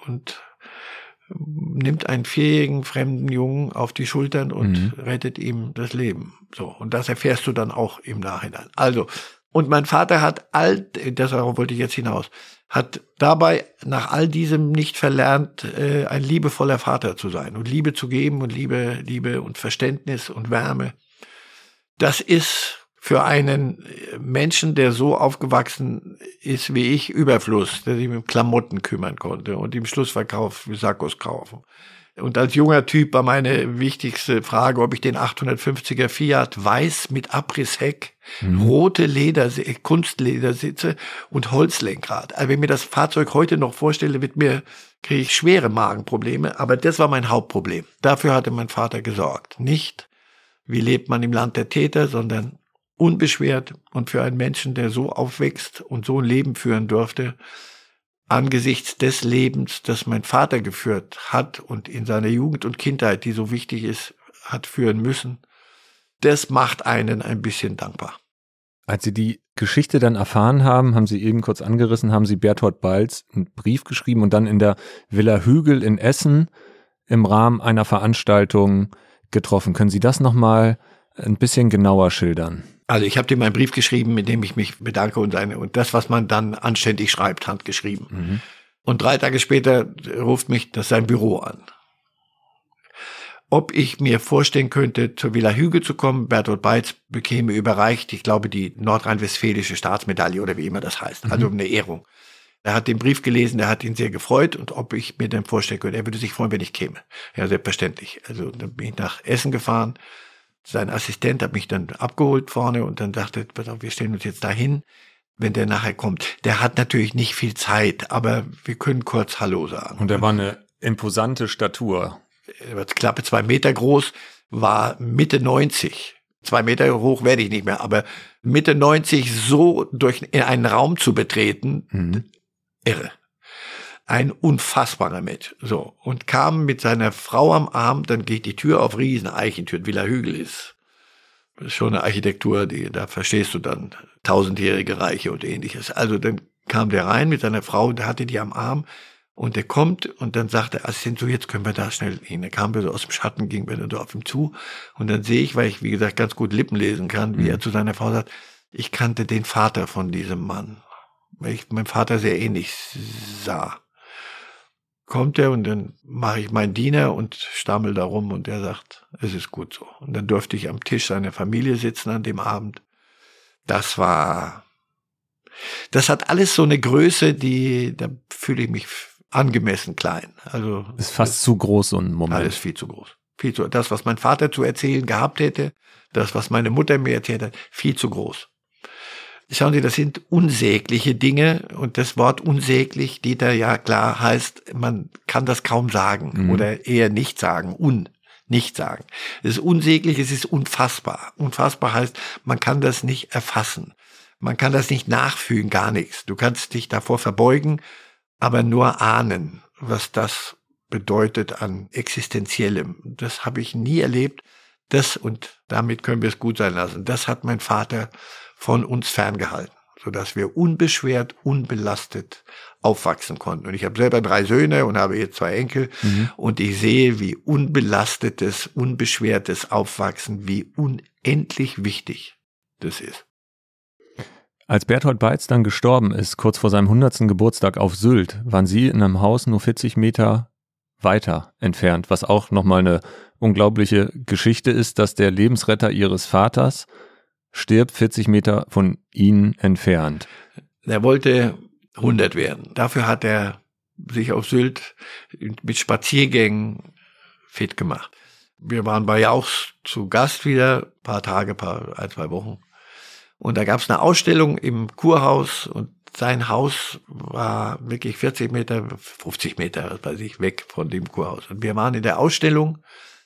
und nimmt einen vierjährigen fremden Jungen auf die Schultern und mhm. rettet ihm das Leben. So. Und das erfährst du dann auch im Nachhinein. Also. Und mein Vater hat all, das darauf wollte ich jetzt hinaus, hat dabei nach all diesem nicht verlernt, äh, ein liebevoller Vater zu sein und Liebe zu geben und Liebe, Liebe und Verständnis und Wärme. Das ist für einen äh, Menschen, der so aufgewachsen ist wie ich, Überfluss, der sich mit Klamotten kümmern konnte und im Schlussverkauf Sackos kaufen. Und als junger Typ war meine wichtigste Frage, ob ich den 850er Fiat weiß mit Abrissheck, mhm. rote Leder, äh, Kunstledersitze und Holzlenkrad. Also wenn ich mir das Fahrzeug heute noch vorstelle, mit mir kriege ich schwere Magenprobleme. Aber das war mein Hauptproblem. Dafür hatte mein Vater gesorgt. Nicht, wie lebt man im Land der Täter, sondern unbeschwert und für einen Menschen, der so aufwächst und so ein Leben führen durfte, angesichts des Lebens, das mein Vater geführt hat und in seiner Jugend und Kindheit, die so wichtig ist, hat führen müssen, das macht einen ein bisschen dankbar. Als Sie die Geschichte dann erfahren haben, haben Sie eben kurz angerissen, haben Sie Berthold Balz einen Brief geschrieben und dann in der Villa Hügel in Essen im Rahmen einer Veranstaltung getroffen. Können Sie das nochmal ein bisschen genauer schildern? Also ich habe dir meinen Brief geschrieben, mit dem ich mich bedanke und, eine, und das, was man dann anständig schreibt, handgeschrieben. Mhm. Und drei Tage später ruft mich das sein Büro an. Ob ich mir vorstellen könnte, zur Villa Hügel zu kommen, Bertolt Beitz bekäme überreicht, ich glaube, die nordrhein-westfälische Staatsmedaille oder wie immer das heißt, also mhm. also eine Ehrung. Er hat den Brief gelesen, er hat ihn sehr gefreut und ob ich mir dann vorstellen könnte, er würde sich freuen, wenn ich käme. Ja, selbstverständlich. Also dann bin ich nach Essen gefahren, sein Assistent hat mich dann abgeholt vorne und dann sagte, wir stellen uns jetzt dahin, wenn der nachher kommt. Der hat natürlich nicht viel Zeit, aber wir können kurz Hallo sagen. Und er war eine imposante Statur. Er war knappe zwei Meter groß, war Mitte 90. Zwei Meter hoch werde ich nicht mehr, aber Mitte 90 so durch in einen Raum zu betreten, mhm. irre ein unfassbarer Mensch. So. Und kam mit seiner Frau am Arm, dann geht die Tür auf riesen Eichentüren, Villa Hügel ist. ist schon eine Architektur, die, da verstehst du dann tausendjährige Reiche und ähnliches. Also dann kam der rein mit seiner Frau, der hatte die am Arm und der kommt und dann sagt der Assistent, so jetzt können wir da schnell hin. Da kamen wir so aus dem Schatten, gingen wir dann so auf ihm zu und dann sehe ich, weil ich, wie gesagt, ganz gut Lippen lesen kann, wie mhm. er zu seiner Frau sagt, ich kannte den Vater von diesem Mann, weil ich meinem Vater sehr ähnlich sah kommt er und dann mache ich meinen Diener und stammel da rum und er sagt, es ist gut so. Und dann durfte ich am Tisch seiner Familie sitzen an dem Abend. Das war, das hat alles so eine Größe, die, da fühle ich mich angemessen klein. Also. Ist fast das, zu groß und ein Moment. Alles viel zu groß. Viel zu, das, was mein Vater zu erzählen gehabt hätte, das, was meine Mutter mir erzählt hat, viel zu groß. Schauen Sie, das sind unsägliche Dinge und das Wort unsäglich, Dieter, ja klar heißt, man kann das kaum sagen mhm. oder eher nicht sagen, un nicht sagen. Es ist unsäglich, es ist unfassbar. Unfassbar heißt, man kann das nicht erfassen. Man kann das nicht nachfühlen, gar nichts. Du kannst dich davor verbeugen, aber nur ahnen, was das bedeutet an existenziellem. Das habe ich nie erlebt. Das und damit können wir es gut sein lassen. Das hat mein Vater von uns ferngehalten, sodass wir unbeschwert, unbelastet aufwachsen konnten. Und ich habe selber drei Söhne und habe jetzt zwei Enkel mhm. und ich sehe, wie unbelastetes, unbeschwertes Aufwachsen, wie unendlich wichtig das ist. Als Berthold Beitz dann gestorben ist, kurz vor seinem 100. Geburtstag auf Sylt, waren Sie in einem Haus nur 40 Meter weiter entfernt, was auch nochmal eine unglaubliche Geschichte ist, dass der Lebensretter Ihres Vaters stirbt 40 Meter von ihnen entfernt. Er wollte 100 werden. Dafür hat er sich auf Sylt mit Spaziergängen fit gemacht. Wir waren bei Jauchs zu Gast wieder, paar Tage, paar, ein, zwei Wochen. Und da gab es eine Ausstellung im Kurhaus und sein Haus war wirklich 40 Meter, 50 Meter, was weiß ich, weg von dem Kurhaus. Und wir waren in der Ausstellung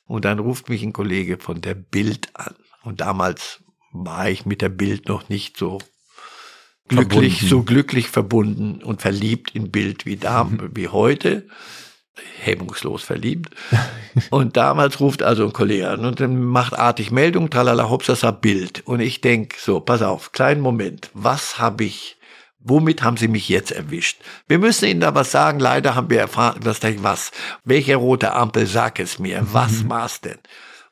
und dann ruft mich ein Kollege von der Bild an. Und damals war ich mit der Bild noch nicht so glücklich, verbunden. so glücklich verbunden und verliebt in Bild wie da, mhm. wie heute. Hemmungslos verliebt. und damals ruft also ein Kollege an und dann macht artig Meldung, tralala, hopsasa, Bild. Und ich denke, so, pass auf, kleinen Moment, was habe ich Womit haben Sie mich jetzt erwischt? Wir müssen Ihnen da was sagen. Leider haben wir erfahren, was denn was? Welche rote Ampel sag es mir? Was mhm. war's denn?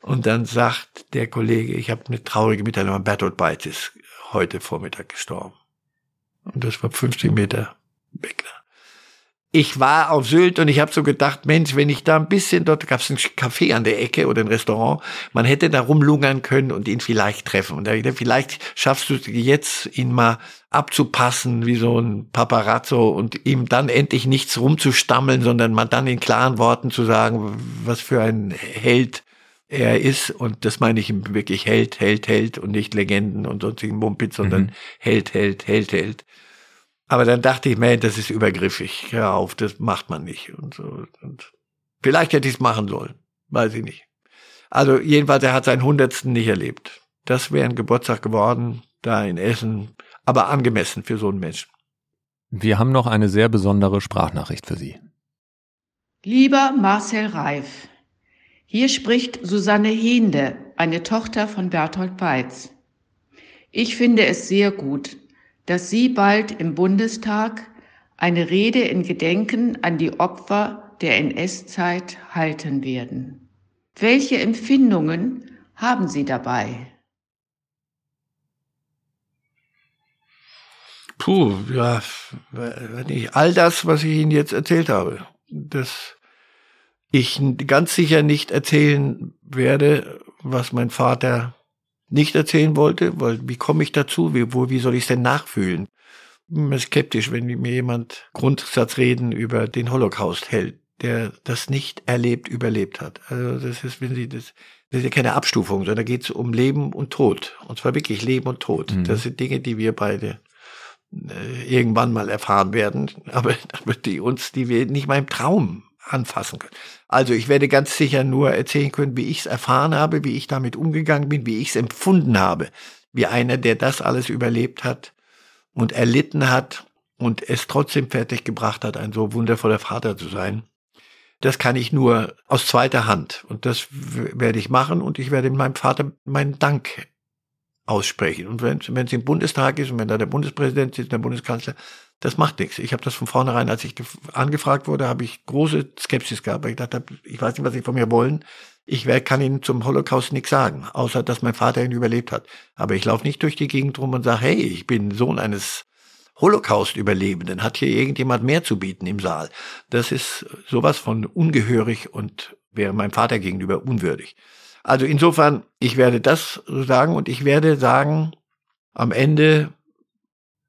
Und dann sagt der Kollege, ich habe eine traurige Mitteilung, Bertolt Beitz ist heute Vormittag gestorben. Und das war 50 Meter weg. Ne? Ich war auf Sylt und ich habe so gedacht, Mensch, wenn ich da ein bisschen, dort gab es ein Café an der Ecke oder ein Restaurant, man hätte da rumlungern können und ihn vielleicht treffen. Und da wieder, vielleicht schaffst du es jetzt, ihn mal abzupassen wie so ein Paparazzo und ihm dann endlich nichts rumzustammeln, sondern mal dann in klaren Worten zu sagen, was für ein Held er ist, und das meine ich wirklich Held, Held, Held und nicht Legenden und sonstigen Mumpitz, sondern mhm. Held, Held, Held, Held. Aber dann dachte ich, man, das ist übergriffig, hör auf, das macht man nicht und so. Und vielleicht hätte ich es machen sollen, weiß ich nicht. Also jedenfalls, er hat seinen Hundertsten nicht erlebt. Das wäre ein Geburtstag geworden, da in Essen, aber angemessen für so einen Menschen. Wir haben noch eine sehr besondere Sprachnachricht für Sie. Lieber Marcel Reif, hier spricht Susanne Hende, eine Tochter von Berthold Weitz. Ich finde es sehr gut, dass sie bald im Bundestag eine Rede in Gedenken an die Opfer der NS-Zeit halten werden. Welche Empfindungen haben Sie dabei? Puh, ja, all das, was ich Ihnen jetzt erzählt habe, das ich ganz sicher nicht erzählen werde, was mein Vater nicht erzählen wollte, weil wie komme ich dazu, wie, wo, wie soll ich es denn nachfühlen? Hm, ich bin skeptisch, wenn mir jemand Grundsatzreden über den Holocaust hält, der das nicht erlebt, überlebt hat. Also das ist, wenn Sie das, das ist ja keine Abstufung, sondern da geht es um Leben und Tod. Und zwar wirklich Leben und Tod. Mhm. Das sind Dinge, die wir beide äh, irgendwann mal erfahren werden, aber, aber die uns, die wir nicht mal im Traum anfassen können. Also ich werde ganz sicher nur erzählen können, wie ich es erfahren habe, wie ich damit umgegangen bin, wie ich es empfunden habe, wie einer, der das alles überlebt hat und erlitten hat und es trotzdem fertiggebracht hat, ein so wundervoller Vater zu sein. Das kann ich nur aus zweiter Hand und das werde ich machen und ich werde meinem Vater meinen Dank aussprechen. Und wenn es im Bundestag ist und wenn da der Bundespräsident sitzt, der Bundeskanzler, das macht nichts. Ich habe das von vornherein, als ich angefragt wurde, habe ich große Skepsis gehabt, weil ich dachte, ich weiß nicht, was sie von mir wollen. Ich kann Ihnen zum Holocaust nichts sagen, außer dass mein Vater ihn überlebt hat. Aber ich laufe nicht durch die Gegend rum und sage, hey, ich bin Sohn eines Holocaust-Überlebenden. Hat hier irgendjemand mehr zu bieten im Saal? Das ist sowas von ungehörig und wäre meinem Vater gegenüber unwürdig. Also insofern, ich werde das sagen und ich werde sagen am Ende,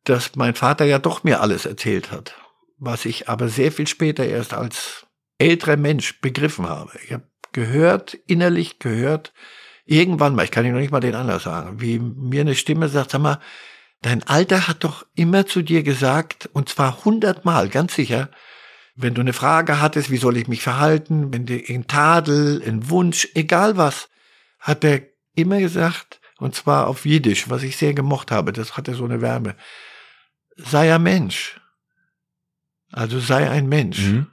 dass mein Vater ja doch mir alles erzählt hat, was ich aber sehr viel später erst als älterer Mensch begriffen habe. Ich habe gehört, innerlich gehört, irgendwann mal, ich kann ihn noch nicht mal den anderen sagen, wie mir eine Stimme sagt, sag mal, dein Alter hat doch immer zu dir gesagt, und zwar hundertmal, ganz sicher, wenn du eine Frage hattest, wie soll ich mich verhalten, wenn dir ein Tadel, ein Wunsch, egal was, hat er immer gesagt, und zwar auf Jiddisch, was ich sehr gemocht habe, das hatte so eine Wärme. Sei ein Mensch. Also sei ein Mensch. Mhm.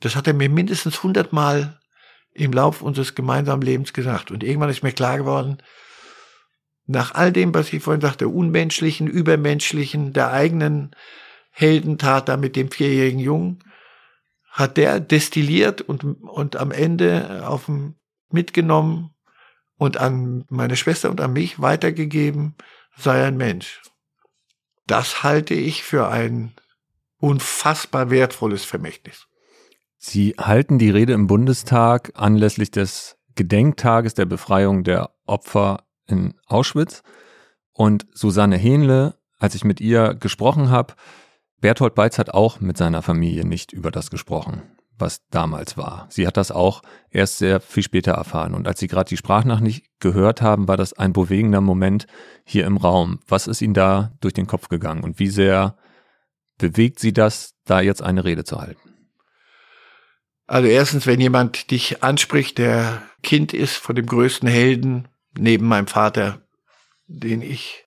Das hat er mir mindestens hundertmal im Lauf unseres gemeinsamen Lebens gesagt. Und irgendwann ist mir klar geworden, nach all dem, was ich vorhin sagte, unmenschlichen, übermenschlichen, der eigenen Heldentat da mit dem vierjährigen Jungen, hat der destilliert und, und am Ende äh, auf dem, mitgenommen und an meine Schwester und an mich weitergegeben, sei ein Mensch. Das halte ich für ein unfassbar wertvolles Vermächtnis. Sie halten die Rede im Bundestag anlässlich des Gedenktages der Befreiung der Opfer in Auschwitz. Und Susanne Hähnle, als ich mit ihr gesprochen habe, Berthold Beitz hat auch mit seiner Familie nicht über das gesprochen, was damals war. Sie hat das auch erst sehr viel später erfahren. Und als sie gerade die Sprachnachricht gehört haben, war das ein bewegender Moment hier im Raum. Was ist Ihnen da durch den Kopf gegangen und wie sehr bewegt Sie das, da jetzt eine Rede zu halten? Also erstens, wenn jemand dich anspricht, der Kind ist von dem größten Helden neben meinem Vater, den ich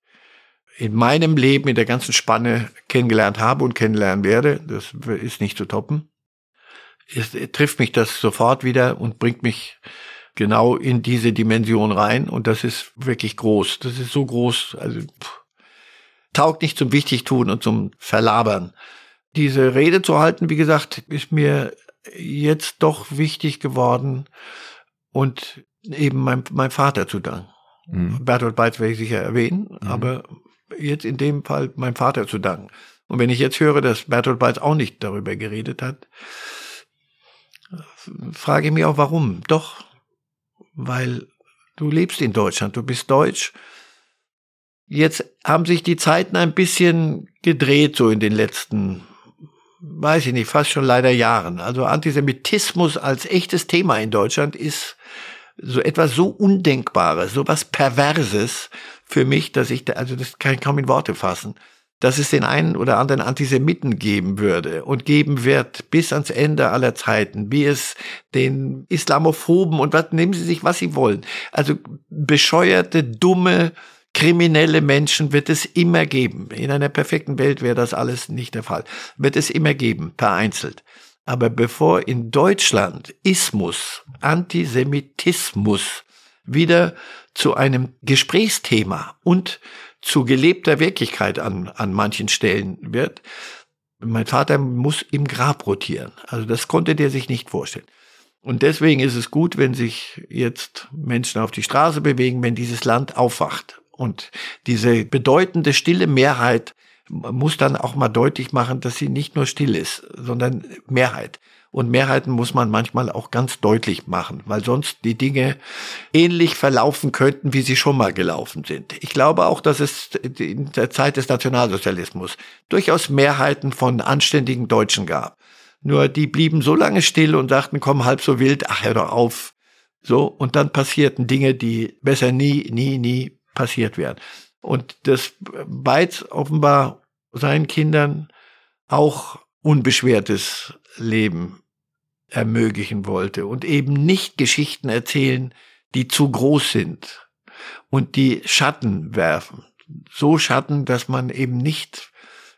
in meinem Leben in der ganzen Spanne kennengelernt habe und kennenlernen werde, das ist nicht zu toppen, es äh, trifft mich das sofort wieder und bringt mich genau in diese Dimension rein. Und das ist wirklich groß. Das ist so groß, also pff, taugt nicht zum Wichtigtun und zum Verlabern. Diese Rede zu halten, wie gesagt, ist mir jetzt doch wichtig geworden und eben meinem, meinem Vater zu danken. Mhm. Bertolt Beitz werde ich sicher erwähnen, mhm. aber jetzt in dem Fall meinem Vater zu danken. Und wenn ich jetzt höre, dass Bertolt Brecht auch nicht darüber geredet hat, frage ich mich auch, warum? Doch, weil du lebst in Deutschland, du bist deutsch. Jetzt haben sich die Zeiten ein bisschen gedreht, so in den letzten, weiß ich nicht, fast schon leider Jahren. Also Antisemitismus als echtes Thema in Deutschland ist so etwas so Undenkbares, so was Perverses, für mich, dass ich, da, also das kann ich kaum in Worte fassen, dass es den einen oder anderen Antisemiten geben würde und geben wird bis ans Ende aller Zeiten, wie es den Islamophoben und was nehmen sie sich, was sie wollen. Also bescheuerte, dumme, kriminelle Menschen wird es immer geben. In einer perfekten Welt wäre das alles nicht der Fall. Wird es immer geben, vereinzelt. Aber bevor in Deutschland Ismus, Antisemitismus wieder zu einem Gesprächsthema und zu gelebter Wirklichkeit an, an manchen Stellen wird. Mein Vater muss im Grab rotieren. Also das konnte der sich nicht vorstellen. Und deswegen ist es gut, wenn sich jetzt Menschen auf die Straße bewegen, wenn dieses Land aufwacht. Und diese bedeutende stille Mehrheit muss dann auch mal deutlich machen, dass sie nicht nur still ist, sondern Mehrheit. Und Mehrheiten muss man manchmal auch ganz deutlich machen, weil sonst die Dinge ähnlich verlaufen könnten, wie sie schon mal gelaufen sind. Ich glaube auch, dass es in der Zeit des Nationalsozialismus durchaus Mehrheiten von anständigen Deutschen gab. Nur die blieben so lange still und sagten, komm halb so wild, ach hör doch auf. So, und dann passierten Dinge, die besser nie, nie, nie passiert wären. Und das beizt offenbar seinen Kindern auch unbeschwertes Leben ermöglichen wollte und eben nicht Geschichten erzählen, die zu groß sind und die Schatten werfen. So Schatten, dass man eben nicht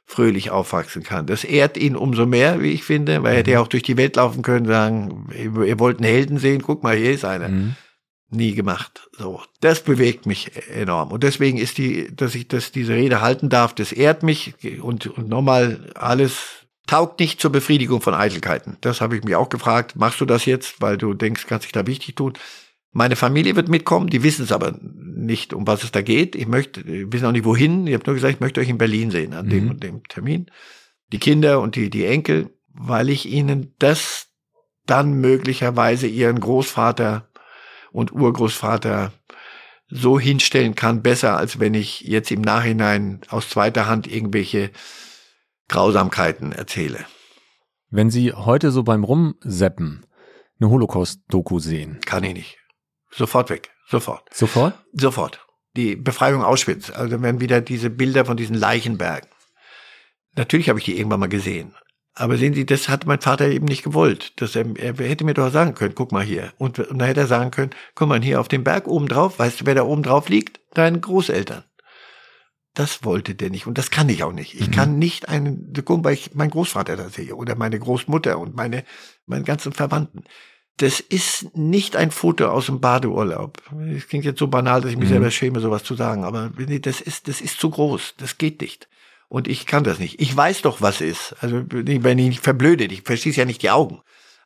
fröhlich aufwachsen kann. Das ehrt ihn umso mehr, wie ich finde, weil er hätte mhm. ja auch durch die Welt laufen können, sagen, ihr wollt einen Helden sehen, guck mal, hier ist einer. Mhm. Nie gemacht. So. Das bewegt mich enorm. Und deswegen ist die, dass ich das, diese Rede halten darf, das ehrt mich. Und, und nochmal alles taugt nicht zur Befriedigung von Eitelkeiten. Das habe ich mich auch gefragt. Machst du das jetzt, weil du denkst, kannst dich da wichtig tun? Meine Familie wird mitkommen, die wissen es aber nicht, um was es da geht. Ich möchte, wissen auch nicht wohin. Ich habe nur gesagt, ich möchte euch in Berlin sehen an mhm. dem und dem Termin. Die Kinder und die, die Enkel, weil ich ihnen das dann möglicherweise ihren Großvater und Urgroßvater so hinstellen kann, besser als wenn ich jetzt im Nachhinein aus zweiter Hand irgendwelche Grausamkeiten erzähle. Wenn Sie heute so beim Rumseppen eine Holocaust-Doku sehen. Kann ich nicht. Sofort weg. Sofort. Sofort? Sofort. Die Befreiung Auschwitz. Also wenn wieder diese Bilder von diesen Leichenbergen. Natürlich habe ich die irgendwann mal gesehen. Aber sehen Sie, das hat mein Vater eben nicht gewollt. Das, er, ähm, er hätte mir doch sagen können, guck mal hier. Und, und dann hätte er sagen können, guck mal hier auf dem Berg oben drauf, weißt du, wer da oben drauf liegt? Deine Großeltern das wollte der nicht und das kann ich auch nicht. Ich mhm. kann nicht einen Sekunde, weil ich meinen Großvater da sehe oder meine Großmutter und meine, meine ganzen Verwandten. Das ist nicht ein Foto aus dem Badeurlaub. Das klingt jetzt so banal, dass ich mich mhm. selber schäme, sowas zu sagen, aber nee, das ist, das ist zu groß. Das geht nicht. Und ich kann das nicht. Ich weiß doch, was ist. Also, wenn ich nicht verblödet, ich verschließe ja nicht die Augen.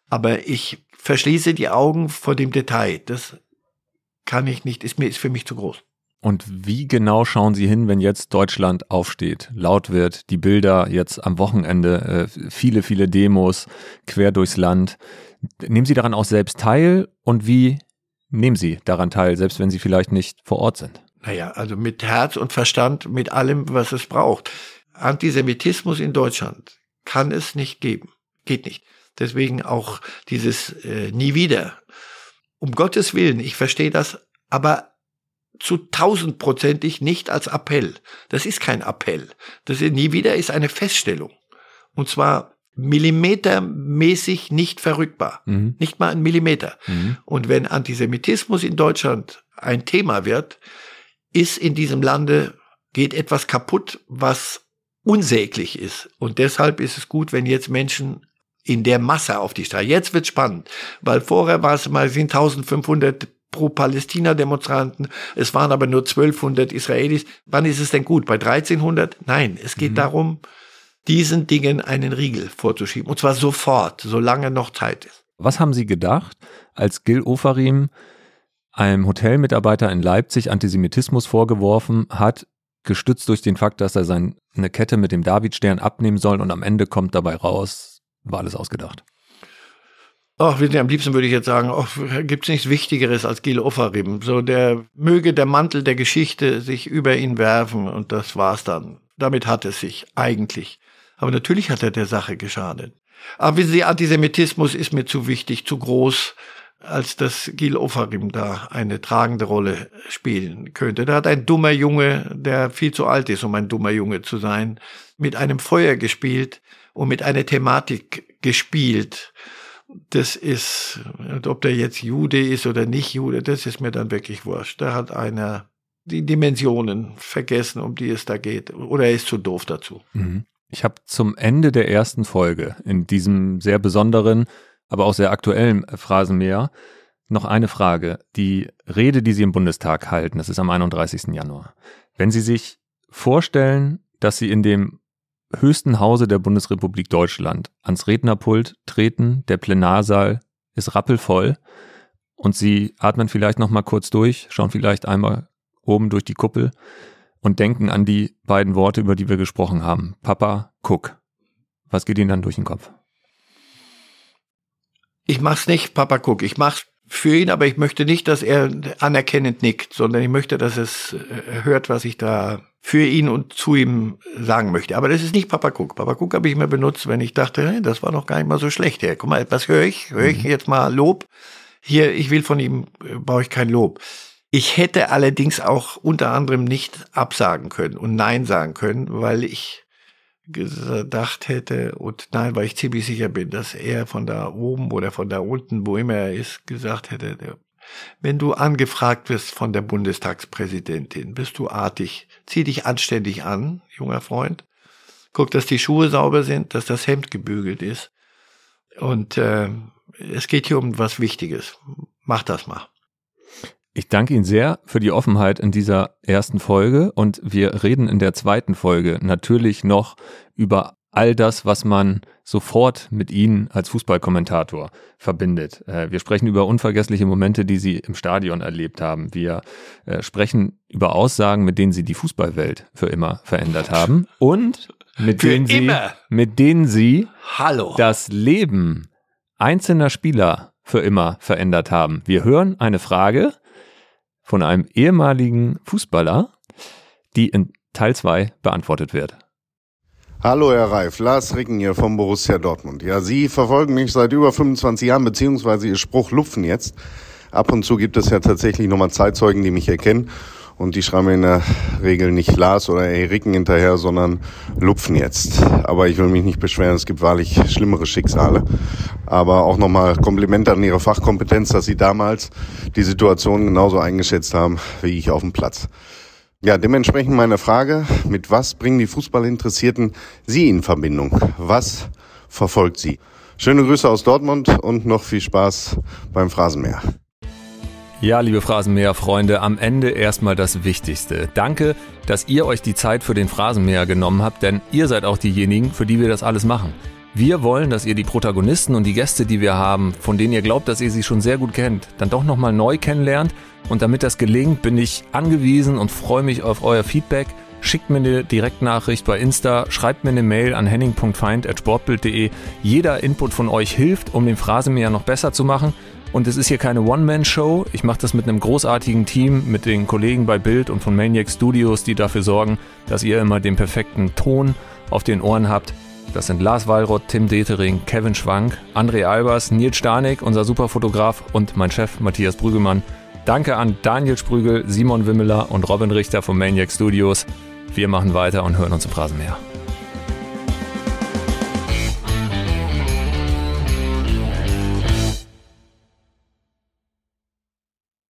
Aber ich verschließe die Augen vor dem Detail. Das kann ich nicht, ist mir, ist für mich zu groß. Und wie genau schauen Sie hin, wenn jetzt Deutschland aufsteht, laut wird, die Bilder jetzt am Wochenende, äh, viele, viele Demos quer durchs Land. Nehmen Sie daran auch selbst teil und wie nehmen Sie daran teil, selbst wenn Sie vielleicht nicht vor Ort sind? Naja, also mit Herz und Verstand, mit allem, was es braucht. Antisemitismus in Deutschland kann es nicht geben. Geht nicht. Deswegen auch dieses äh, Nie wieder. Um Gottes Willen, ich verstehe das, aber zu tausendprozentig nicht als Appell. Das ist kein Appell. Das ist nie wieder ist eine Feststellung. Und zwar millimetermäßig nicht verrückbar. Mhm. Nicht mal ein Millimeter. Mhm. Und wenn Antisemitismus in Deutschland ein Thema wird, ist in diesem Lande, geht etwas kaputt, was unsäglich ist. Und deshalb ist es gut, wenn jetzt Menschen in der Masse auf die Straße. Jetzt wird spannend, weil vorher war es mal sind 1500 Pro-Palästina-Demonstranten, es waren aber nur 1200 Israelis. Wann ist es denn gut? Bei 1300? Nein, es geht mhm. darum, diesen Dingen einen Riegel vorzuschieben. Und zwar sofort, solange noch Zeit ist. Was haben Sie gedacht, als Gil Ofarim einem Hotelmitarbeiter in Leipzig Antisemitismus vorgeworfen hat, gestützt durch den Fakt, dass er seine Kette mit dem Davidstern abnehmen soll und am Ende kommt dabei raus, war alles ausgedacht? Ach, wissen Sie, am liebsten würde ich jetzt sagen, oh, gibt es nichts Wichtigeres als Gil Offarim. So, der möge der Mantel der Geschichte sich über ihn werfen und das war's dann. Damit hat es sich, eigentlich. Aber natürlich hat er der Sache geschadet. Aber wissen Sie, Antisemitismus ist mir zu wichtig, zu groß, als dass Gil Ofarim da eine tragende Rolle spielen könnte. Da hat ein dummer Junge, der viel zu alt ist, um ein dummer Junge zu sein, mit einem Feuer gespielt und mit einer Thematik gespielt das ist, ob der jetzt Jude ist oder nicht Jude, das ist mir dann wirklich wurscht. Da hat einer die Dimensionen vergessen, um die es da geht. Oder er ist zu doof dazu. Mhm. Ich habe zum Ende der ersten Folge in diesem sehr besonderen, aber auch sehr aktuellen Phrasenmeer noch eine Frage. Die Rede, die Sie im Bundestag halten, das ist am 31. Januar. Wenn Sie sich vorstellen, dass Sie in dem höchsten Hause der Bundesrepublik Deutschland. Ans Rednerpult treten, der Plenarsaal ist rappelvoll und sie atmen vielleicht noch mal kurz durch, schauen vielleicht einmal oben durch die Kuppel und denken an die beiden Worte, über die wir gesprochen haben. Papa, guck. Was geht Ihnen dann durch den Kopf? Ich mach's nicht, Papa, guck. Ich mach's für ihn, aber ich möchte nicht, dass er anerkennend nickt, sondern ich möchte, dass es äh, hört, was ich da für ihn und zu ihm sagen möchte. Aber das ist nicht Papa Cook. Papa Cook habe ich immer benutzt, wenn ich dachte, hey, das war noch gar nicht mal so schlecht. Hey, guck mal, was höre ich? Höre ich mhm. jetzt mal Lob? Hier, ich will von ihm, äh, brauche ich kein Lob. Ich hätte allerdings auch unter anderem nicht absagen können und Nein sagen können, weil ich gedacht hätte und nein, weil ich ziemlich sicher bin, dass er von da oben oder von da unten, wo immer er ist, gesagt hätte, wenn du angefragt wirst von der Bundestagspräsidentin, bist du artig, zieh dich anständig an, junger Freund. Guck, dass die Schuhe sauber sind, dass das Hemd gebügelt ist. Und äh, es geht hier um was Wichtiges. Mach das mal. Ich danke Ihnen sehr für die Offenheit in dieser ersten Folge und wir reden in der zweiten Folge natürlich noch über all das, was man sofort mit Ihnen als Fußballkommentator verbindet. Äh, wir sprechen über unvergessliche Momente, die Sie im Stadion erlebt haben. Wir äh, sprechen über Aussagen, mit denen Sie die Fußballwelt für immer verändert haben und mit, für denen Sie, mit denen Sie Hallo. das Leben einzelner Spieler für immer verändert haben. Wir hören eine Frage von einem ehemaligen Fußballer, die in Teil 2 beantwortet wird. Hallo Herr Reif, Lars Ricken hier vom Borussia Dortmund. Ja, Sie verfolgen mich seit über 25 Jahren, beziehungsweise Ihr Spruch lupfen jetzt. Ab und zu gibt es ja tatsächlich nochmal Zeitzeugen, die mich erkennen. Und die schreiben mir in der Regel nicht Lars oder Herr Ricken hinterher, sondern lupfen jetzt. Aber ich will mich nicht beschweren, es gibt wahrlich schlimmere Schicksale. Aber auch nochmal Kompliment an Ihre Fachkompetenz, dass Sie damals die Situation genauso eingeschätzt haben wie ich auf dem Platz. Ja, dementsprechend meine Frage, mit was bringen die Fußballinteressierten Sie in Verbindung? Was verfolgt Sie? Schöne Grüße aus Dortmund und noch viel Spaß beim Phrasenmäher. Ja, liebe Phrasenmäher-Freunde, am Ende erstmal das Wichtigste. Danke, dass ihr euch die Zeit für den Phrasenmäher genommen habt, denn ihr seid auch diejenigen, für die wir das alles machen. Wir wollen, dass ihr die Protagonisten und die Gäste, die wir haben, von denen ihr glaubt, dass ihr sie schon sehr gut kennt, dann doch nochmal neu kennenlernt. Und damit das gelingt, bin ich angewiesen und freue mich auf euer Feedback. Schickt mir eine Direktnachricht bei Insta, schreibt mir eine Mail an henning.feind.sportbild.de. Jeder Input von euch hilft, um den Phrasenmäher noch besser zu machen. Und es ist hier keine One-Man-Show. Ich mache das mit einem großartigen Team, mit den Kollegen bei Bild und von Maniac Studios, die dafür sorgen, dass ihr immer den perfekten Ton auf den Ohren habt. Das sind Lars Wallroth, Tim Detering, Kevin Schwank, André Albers, Nils Starnik, unser Superfotograf und mein Chef Matthias Brügelmann. Danke an Daniel Sprügel, Simon Wimmeler und Robin Richter vom Maniac Studios. Wir machen weiter und hören uns im Rasenmäher.